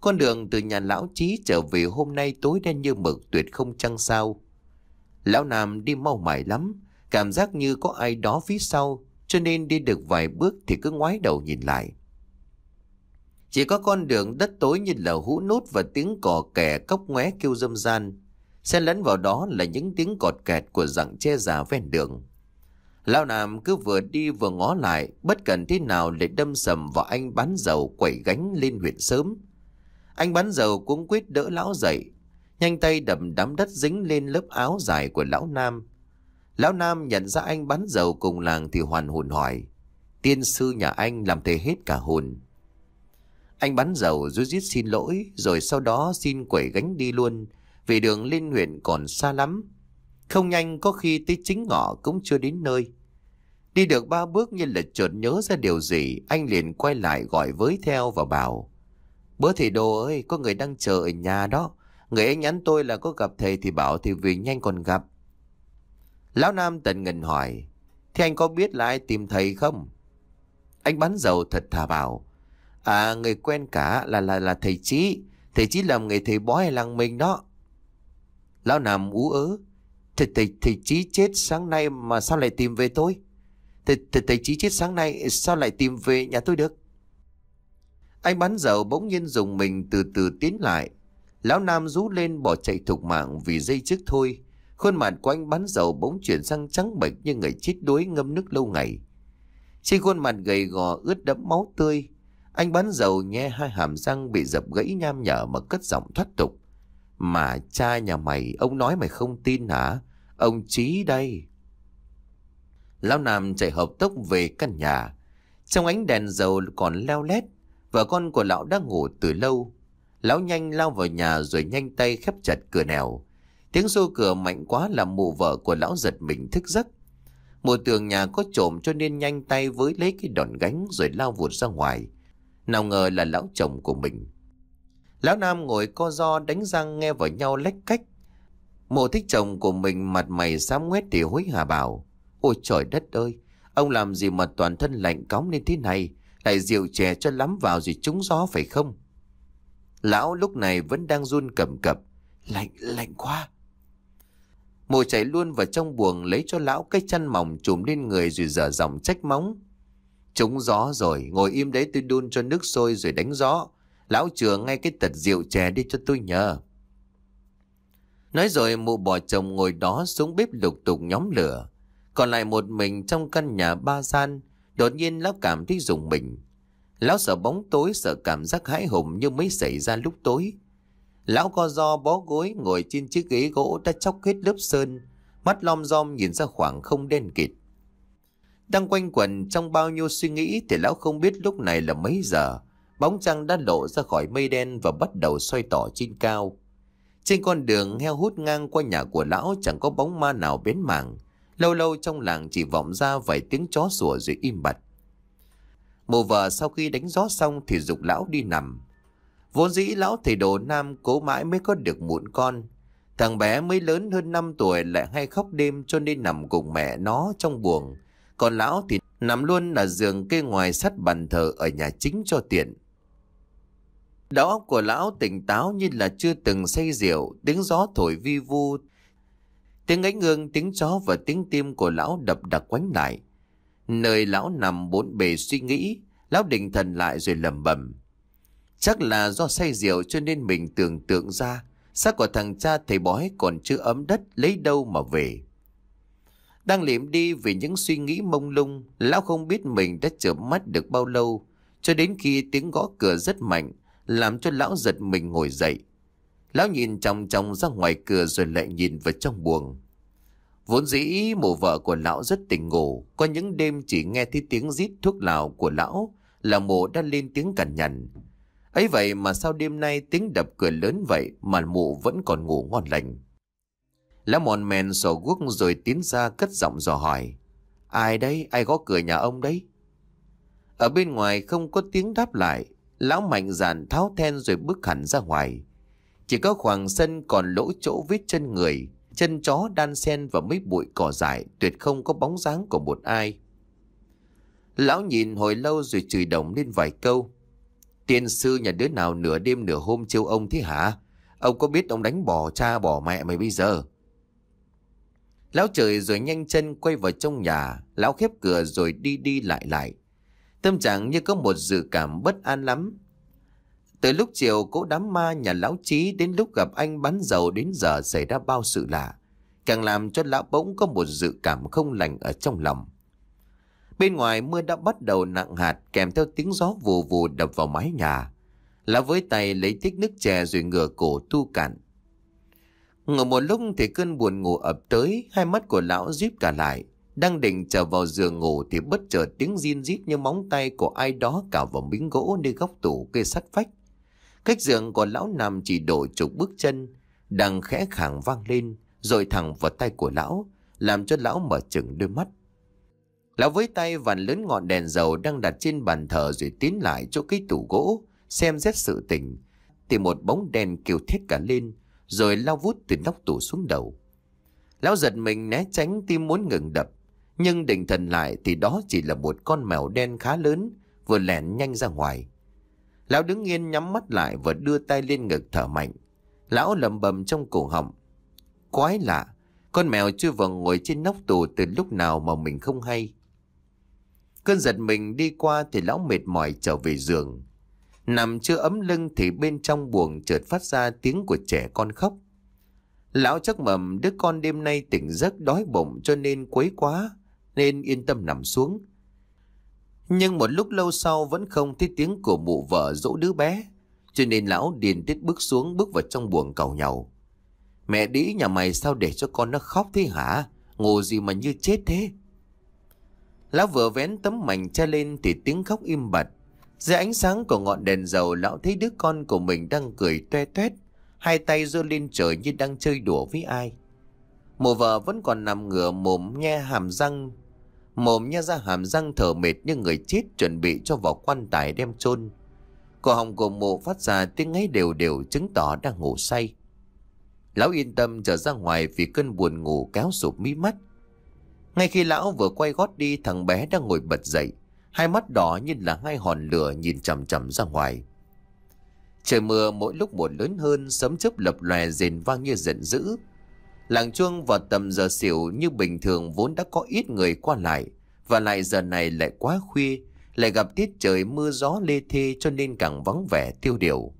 Speaker 1: Con đường từ nhà lão trí trở về hôm nay tối đen như mực tuyệt không trăng sao. Lão Nam đi mau mải lắm, cảm giác như có ai đó phía sau, cho nên đi được vài bước thì cứ ngoái đầu nhìn lại. Chỉ có con đường đất tối như là hũ nốt và tiếng cỏ kẻ cốc ngoé kêu râm gian. Xen lẫn vào đó là những tiếng cọt kẹt của rặng che già ven đường. Lão Nam cứ vừa đi vừa ngó lại, bất cần thế nào để đâm sầm vào anh bán dầu quẩy gánh lên huyện sớm. Anh bán dầu cũng quyết đỡ lão dậy, nhanh tay đầm đám đất dính lên lớp áo dài của lão Nam. Lão Nam nhận ra anh bán dầu cùng làng thì hoàn hồn hỏi, tiên sư nhà anh làm thề hết cả hồn. Anh bán dầu rút rít xin lỗi, rồi sau đó xin quẩy gánh đi luôn, vì đường lên huyện còn xa lắm. Không nhanh có khi tới chính ngọ cũng chưa đến nơi. Đi được ba bước như là chợt nhớ ra điều gì, anh liền quay lại gọi với theo và bảo. Bố thầy đồ ơi, có người đang chờ ở nhà đó. Người ấy nhắn tôi là có gặp thầy thì bảo thì vì nhanh còn gặp. Lão Nam tận ngần hỏi, thì anh có biết là ai tìm thầy không? Anh bắn dầu thật thà bảo, à người quen cả là là là thầy Chí, thầy Chí làm người thầy bói làng mình đó. Lão Nam ú ớ, thầy, thầy, thầy Chí chết sáng nay mà sao lại tìm về tôi? Thầy, thầy Chí chết sáng nay sao lại tìm về nhà tôi được? Anh bán dầu bỗng nhiên dùng mình từ từ tiến lại. Lão Nam rú lên bỏ chạy thục mạng vì dây trước thôi. Khuôn mặt của anh bán dầu bỗng chuyển sang trắng bệch như người chết đuối ngâm nước lâu ngày. Trên khuôn mặt gầy gò ướt đẫm máu tươi, anh bán dầu nghe hai hàm răng bị dập gãy nham nhở mà cất giọng thoát tục. Mà cha nhà mày, ông nói mày không tin hả? Ông Chí đây. Lão Nam chạy hợp tốc về căn nhà. Trong ánh đèn dầu còn leo lét, vợ con của lão đã ngủ từ lâu. Lão nhanh lao vào nhà rồi nhanh tay khép chặt cửa nèo Tiếng xô cửa mạnh quá làm mụ vợ của lão giật mình thức giấc. Mụ tường nhà có trộm cho nên nhanh tay với lấy cái đòn gánh rồi lao vụt ra ngoài. Nào ngờ là lão chồng của mình. Lão Nam ngồi co do đánh răng nghe vào nhau lách cách. Mộ thích chồng của mình mặt mày xám ngoét thì hối hà bảo. Ôi trời đất ơi, ông làm gì mà toàn thân lạnh cóng lên thế này, lại rượu chè cho lắm vào gì trúng gió phải không? Lão lúc này vẫn đang run cầm cập, lạnh, lạnh quá. Mùa chạy luôn vào trong buồng lấy cho lão cái chăn mỏng trùm lên người rồi dở dòng trách móng. Trúng gió rồi, ngồi im đấy tôi đun cho nước sôi rồi đánh gió. Lão chừa ngay cái tật rượu chè đi cho tôi nhờ. Nói rồi mụ bỏ chồng ngồi đó xuống bếp lục tục nhóm lửa. Còn lại một mình trong căn nhà ba gian, đột nhiên lão cảm thấy dùng mình. Lão sợ bóng tối, sợ cảm giác hãi hùng như mới xảy ra lúc tối. Lão co do bó gối ngồi trên chiếc ghế gỗ đã chóc hết lớp sơn, mắt lom rom nhìn ra khoảng không đen kịt. Đang quanh quẩn trong bao nhiêu suy nghĩ thì lão không biết lúc này là mấy giờ. Bóng trăng đã lộ ra khỏi mây đen và bắt đầu xoay tỏ trên cao. Trên con đường heo hút ngang qua nhà của lão chẳng có bóng ma nào bến mảng. Lâu lâu trong làng chỉ vọng ra vài tiếng chó sủa rồi im bặt. Mụ vợ sau khi đánh gió xong thì dục lão đi nằm. Vốn dĩ lão thầy đồ nam cố mãi mới có được muộn con. Thằng bé mới lớn hơn 5 tuổi lại hay khóc đêm cho nên nằm cùng mẹ nó trong buồng. Còn lão thì nằm luôn là giường kê ngoài sắt bàn thờ ở nhà chính cho tiện. Đầu óc của lão tỉnh táo như là chưa từng say rượu, tiếng gió thổi vi vu Tiếng ánh ngương, tiếng chó và tiếng tim của lão đập đặc quánh lại. Nơi lão nằm bốn bề suy nghĩ, lão định thần lại rồi lầm bẩm. Chắc là do say rượu cho nên mình tưởng tượng ra, xác của thằng cha thầy bói còn chưa ấm đất lấy đâu mà về. Đang liệm đi vì những suy nghĩ mông lung, lão không biết mình đã chợp mắt được bao lâu, cho đến khi tiếng gõ cửa rất mạnh, làm cho lão giật mình ngồi dậy. Lão nhìn chòng chòng ra ngoài cửa rồi lại nhìn vào trong buồng. Vốn dĩ mộ vợ của lão rất tỉnh ngủ, có những đêm chỉ nghe thấy tiếng rít thuốc lào của lão là mộ đã lên tiếng cằn nhằn. Ấy vậy mà sau đêm nay tiếng đập cửa lớn vậy mà mộ vẫn còn ngủ ngon lành. Lão mòn men sổ guốc rồi tiến ra cất giọng dò hỏi. Ai đấy? Ai gõ cửa nhà ông đấy? Ở bên ngoài không có tiếng đáp lại. Lão mạnh dạn tháo then rồi bước hẳn ra ngoài. Chỉ có khoảng sân còn lỗ chỗ vết chân người, chân chó đan sen và mấy bụi cỏ dại tuyệt không có bóng dáng của một ai. Lão nhìn hồi lâu rồi chửi đồng lên vài câu. Tiên sư nhà đứa nào nửa đêm nửa hôm chiêu ông thế hả? Ông có biết ông đánh bỏ cha bỏ mẹ mày bây giờ? Lão trời rồi nhanh chân quay vào trong nhà, lão khép cửa rồi đi đi lại lại. Tâm trạng như có một dự cảm bất an lắm, từ lúc chiều cố đám ma nhà lão trí đến lúc gặp anh bắn dầu đến giờ xảy ra bao sự lạ. Càng làm cho lão bỗng có một dự cảm không lành ở trong lòng. Bên ngoài mưa đã bắt đầu nặng hạt kèm theo tiếng gió vù vù đập vào mái nhà. Lão với tay lấy tích nước chè rồi ngửa cổ tu cạn. Ngủ một lúc thì cơn buồn ngủ ập tới, hai mắt của lão díp cả lại. Đang định trở vào giường ngủ thì bất chợt tiếng zin rít như móng tay của ai đó cào vào miếng gỗ nơi góc tủ cây sắt vách. Cách giường của lão nằm chỉ đổ chục bước chân, đang khẽ khàng vang lên, rồi thẳng vào tay của lão, làm cho lão mở chừng đôi mắt. Lão với tay vặn lớn ngọn đèn dầu đang đặt trên bàn thờ rồi tiến lại chỗ cái tủ gỗ, xem xét sự tình. thì một bóng đèn kêu thét cả lên, rồi lao vút từ nóc tủ xuống đầu. Lão giật mình né tránh tim muốn ngừng đập, nhưng định thần lại thì đó chỉ là một con mèo đen khá lớn, vừa lẻn nhanh ra ngoài. Lão đứng yên nhắm mắt lại và đưa tay lên ngực thở mạnh. Lão lầm bầm trong cổ họng. Quái lạ, con mèo chưa vào ngồi trên nóc tù từ lúc nào mà mình không hay. Cơn giật mình đi qua thì lão mệt mỏi trở về giường. Nằm chưa ấm lưng thì bên trong buồng chợt phát ra tiếng của trẻ con khóc. Lão chắc mầm đứa con đêm nay tỉnh giấc đói bụng cho nên quấy quá, nên yên tâm nằm xuống. Nhưng một lúc lâu sau vẫn không thấy tiếng của mụ vợ dỗ đứa bé. Cho nên lão điền tiết bước xuống bước vào trong buồng cầu nhau. Mẹ đĩ nhà mày sao để cho con nó khóc thế hả? Ngủ gì mà như chết thế? Lão vừa vén tấm mảnh che lên thì tiếng khóc im bặt. Dưới ánh sáng của ngọn đèn dầu lão thấy đứa con của mình đang cười toe toét, hai tay giơ lên trời như đang chơi đùa với ai. Mụ vợ vẫn còn nằm ngửa mồm nghe hàm răng mồm nha ra hàm răng thở mệt như người chết chuẩn bị cho vào quan tài đem chôn. Cổ họng của mộ phát ra tiếng ngáy đều đều chứng tỏ đang ngủ say. Lão yên tâm trở ra ngoài vì cơn buồn ngủ kéo sụp mí mắt. Ngay khi lão vừa quay gót đi thằng bé đang ngồi bật dậy, hai mắt đỏ như là hai hòn lửa nhìn chằm chằm ra ngoài. Trời mưa mỗi lúc một lớn hơn, sấm chớp lập lòe rền vang như giận dữ, Làng chuông vào tầm giờ xỉu như bình thường vốn đã có ít người qua lại. Và lại giờ này lại quá khuya, lại gặp tiết trời mưa gió lê thê cho nên càng vắng vẻ tiêu điều.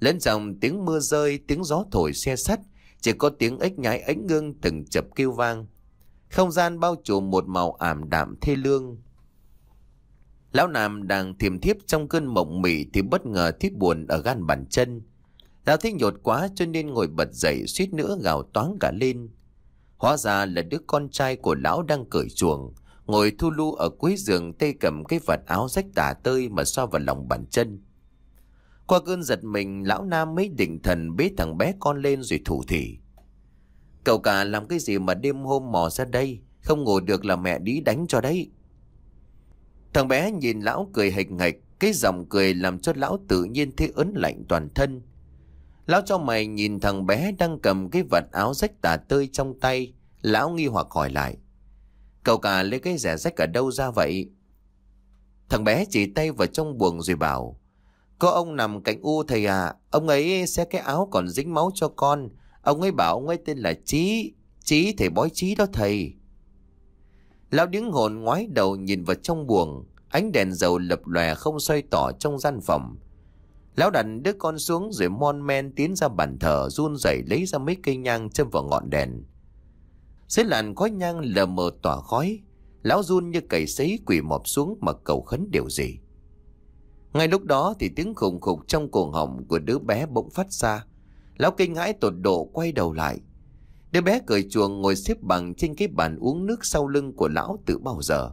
Speaker 1: Lẫn dòng tiếng mưa rơi, tiếng gió thổi xe sắt, chỉ có tiếng ếch nhái ếch ngưng từng chập kêu vang. Không gian bao trùm một màu ảm đạm thê lương. Lão Nam đang thiềm thiếp trong cơn mộng mị thì bất ngờ thiết buồn ở gan bàn chân. Tao thích nhột quá cho nên ngồi bật dậy suýt nữa gào toáng cả lên. Hóa ra là đứa con trai của lão đang cởi chuồng, ngồi thu lu ở cuối giường tay cầm cái vật áo rách tả tơi mà so vào lòng bàn chân. Qua cơn giật mình, lão nam mới định thần bế thằng bé con lên rồi thủ thỉ. Cậu cả làm cái gì mà đêm hôm mò ra đây, không ngủ được là mẹ đi đánh cho đấy. Thằng bé nhìn lão cười hịch hịch, cái giọng cười làm cho lão tự nhiên thấy ấn lạnh toàn thân. Lão cho mày nhìn thằng bé đang cầm cái vật áo rách tả tơi trong tay. Lão nghi hoặc hỏi lại. Cậu cả lấy cái rẻ rách ở đâu ra vậy? Thằng bé chỉ tay vào trong buồng rồi bảo. Có ông nằm cạnh U thầy à. Ông ấy xé cái áo còn dính máu cho con. Ông ấy bảo ông ấy tên là Chí. Chí thầy bói Chí đó thầy. Lão đứng hồn ngoái đầu nhìn vào trong buồng. Ánh đèn dầu lập lòe không xoay tỏ trong gian phòng. Lão đặt đứa con xuống rồi mon men tiến ra bàn thờ run rẩy lấy ra mấy cây nhang châm vào ngọn đèn. Dưới làn khói nhang lờ mờ tỏa khói, lão run như cầy sấy quỳ mọp xuống mà cầu khấn điều gì. Ngay lúc đó thì tiếng khủng khục trong cổ họng của đứa bé bỗng phát ra. Lão kinh hãi tột độ quay đầu lại. Đứa bé cười chuồng ngồi xếp bằng trên cái bàn uống nước sau lưng của lão từ bao giờ.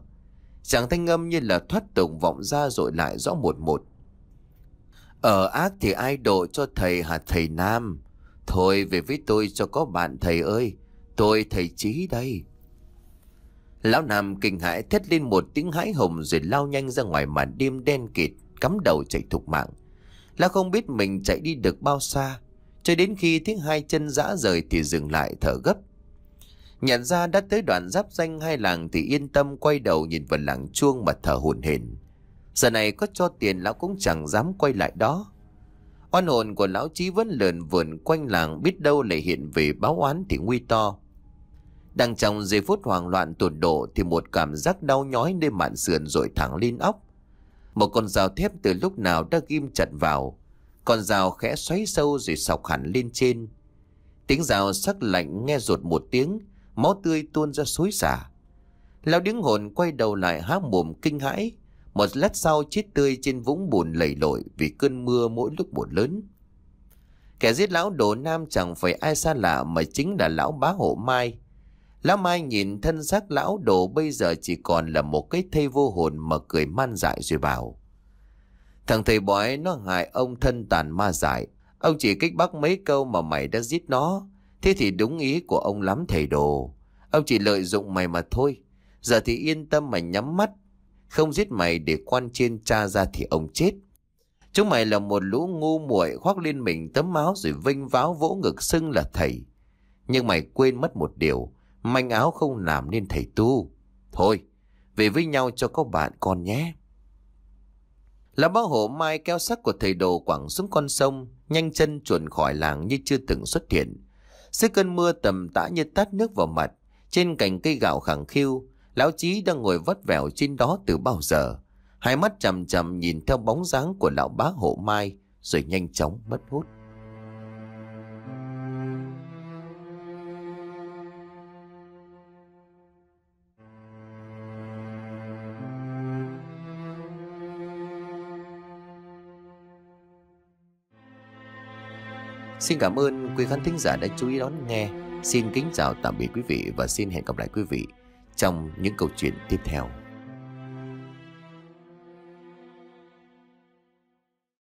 Speaker 1: Chàng thanh âm như là thoát tổng vọng ra rồi lại rõ một một. Ở ác thì ai độ cho thầy hả thầy Nam? Thôi về với tôi cho có bạn thầy ơi, tôi thầy Chí đây. Lão Nam kinh hãi thét lên một tiếng hãi hùng rồi lao nhanh ra ngoài màn đêm đen kịt, cắm đầu chạy thục mạng. Lão không biết mình chạy đi được bao xa, cho đến khi tiếng hai chân dã rời thì dừng lại thở gấp. Nhận ra đã tới đoạn giáp danh hai làng thì yên tâm quay đầu nhìn vào làng chuông mà thở hổn hển. Giờ này có cho tiền lão cũng chẳng dám quay lại đó Oan hồn của lão chí vẫn lượn vườn quanh làng Biết đâu lại hiện về báo oán thì nguy to Đang trong giây phút hoảng loạn tột độ Thì một cảm giác đau nhói lên mạn sườn rồi thẳng lên óc Một con dao thép từ lúc nào đã ghim chặt vào Con dao khẽ xoáy sâu rồi sọc hẳn lên trên Tiếng dao sắc lạnh nghe ruột một tiếng Máu tươi tuôn ra suối xả Lão đứng hồn quay đầu lại há mồm kinh hãi một lát sau chết tươi trên vũng bùn lầy lội vì cơn mưa mỗi lúc một lớn. Kẻ giết lão đồ nam chẳng phải ai xa lạ mà chính là lão bá hộ mai. Lão mai nhìn thân xác lão đồ bây giờ chỉ còn là một cái thây vô hồn mà cười man dại rồi bảo. Thằng thầy bói nó hại ông thân tàn ma dại. Ông chỉ kích bác mấy câu mà mày đã giết nó. Thế thì đúng ý của ông lắm thầy đồ. Ông chỉ lợi dụng mày mà thôi. Giờ thì yên tâm mà nhắm mắt không giết mày để quan trên cha ra thì ông chết. Chúng mày là một lũ ngu muội khoác lên mình tấm áo rồi vinh váo vỗ ngực xưng là thầy. Nhưng mày quên mất một điều, manh áo không làm nên thầy tu. Thôi, về với nhau cho có bạn con nhé. Lão bác hổ mai keo sắc của thầy đồ quẳng xuống con sông, nhanh chân chuồn khỏi làng như chưa từng xuất hiện. Dưới cơn mưa tầm tã như tát nước vào mặt, trên cành cây gạo khẳng khiu, Lão Chí đang ngồi vắt vẻo trên đó từ bao giờ. Hai mắt chằm chằm nhìn theo bóng dáng của lão bá hộ mai rồi nhanh chóng mất hút. Xin cảm ơn quý khán thính giả đã chú ý đón nghe. Xin kính chào tạm biệt quý vị và xin hẹn gặp lại quý vị trong những câu chuyện tiếp theo.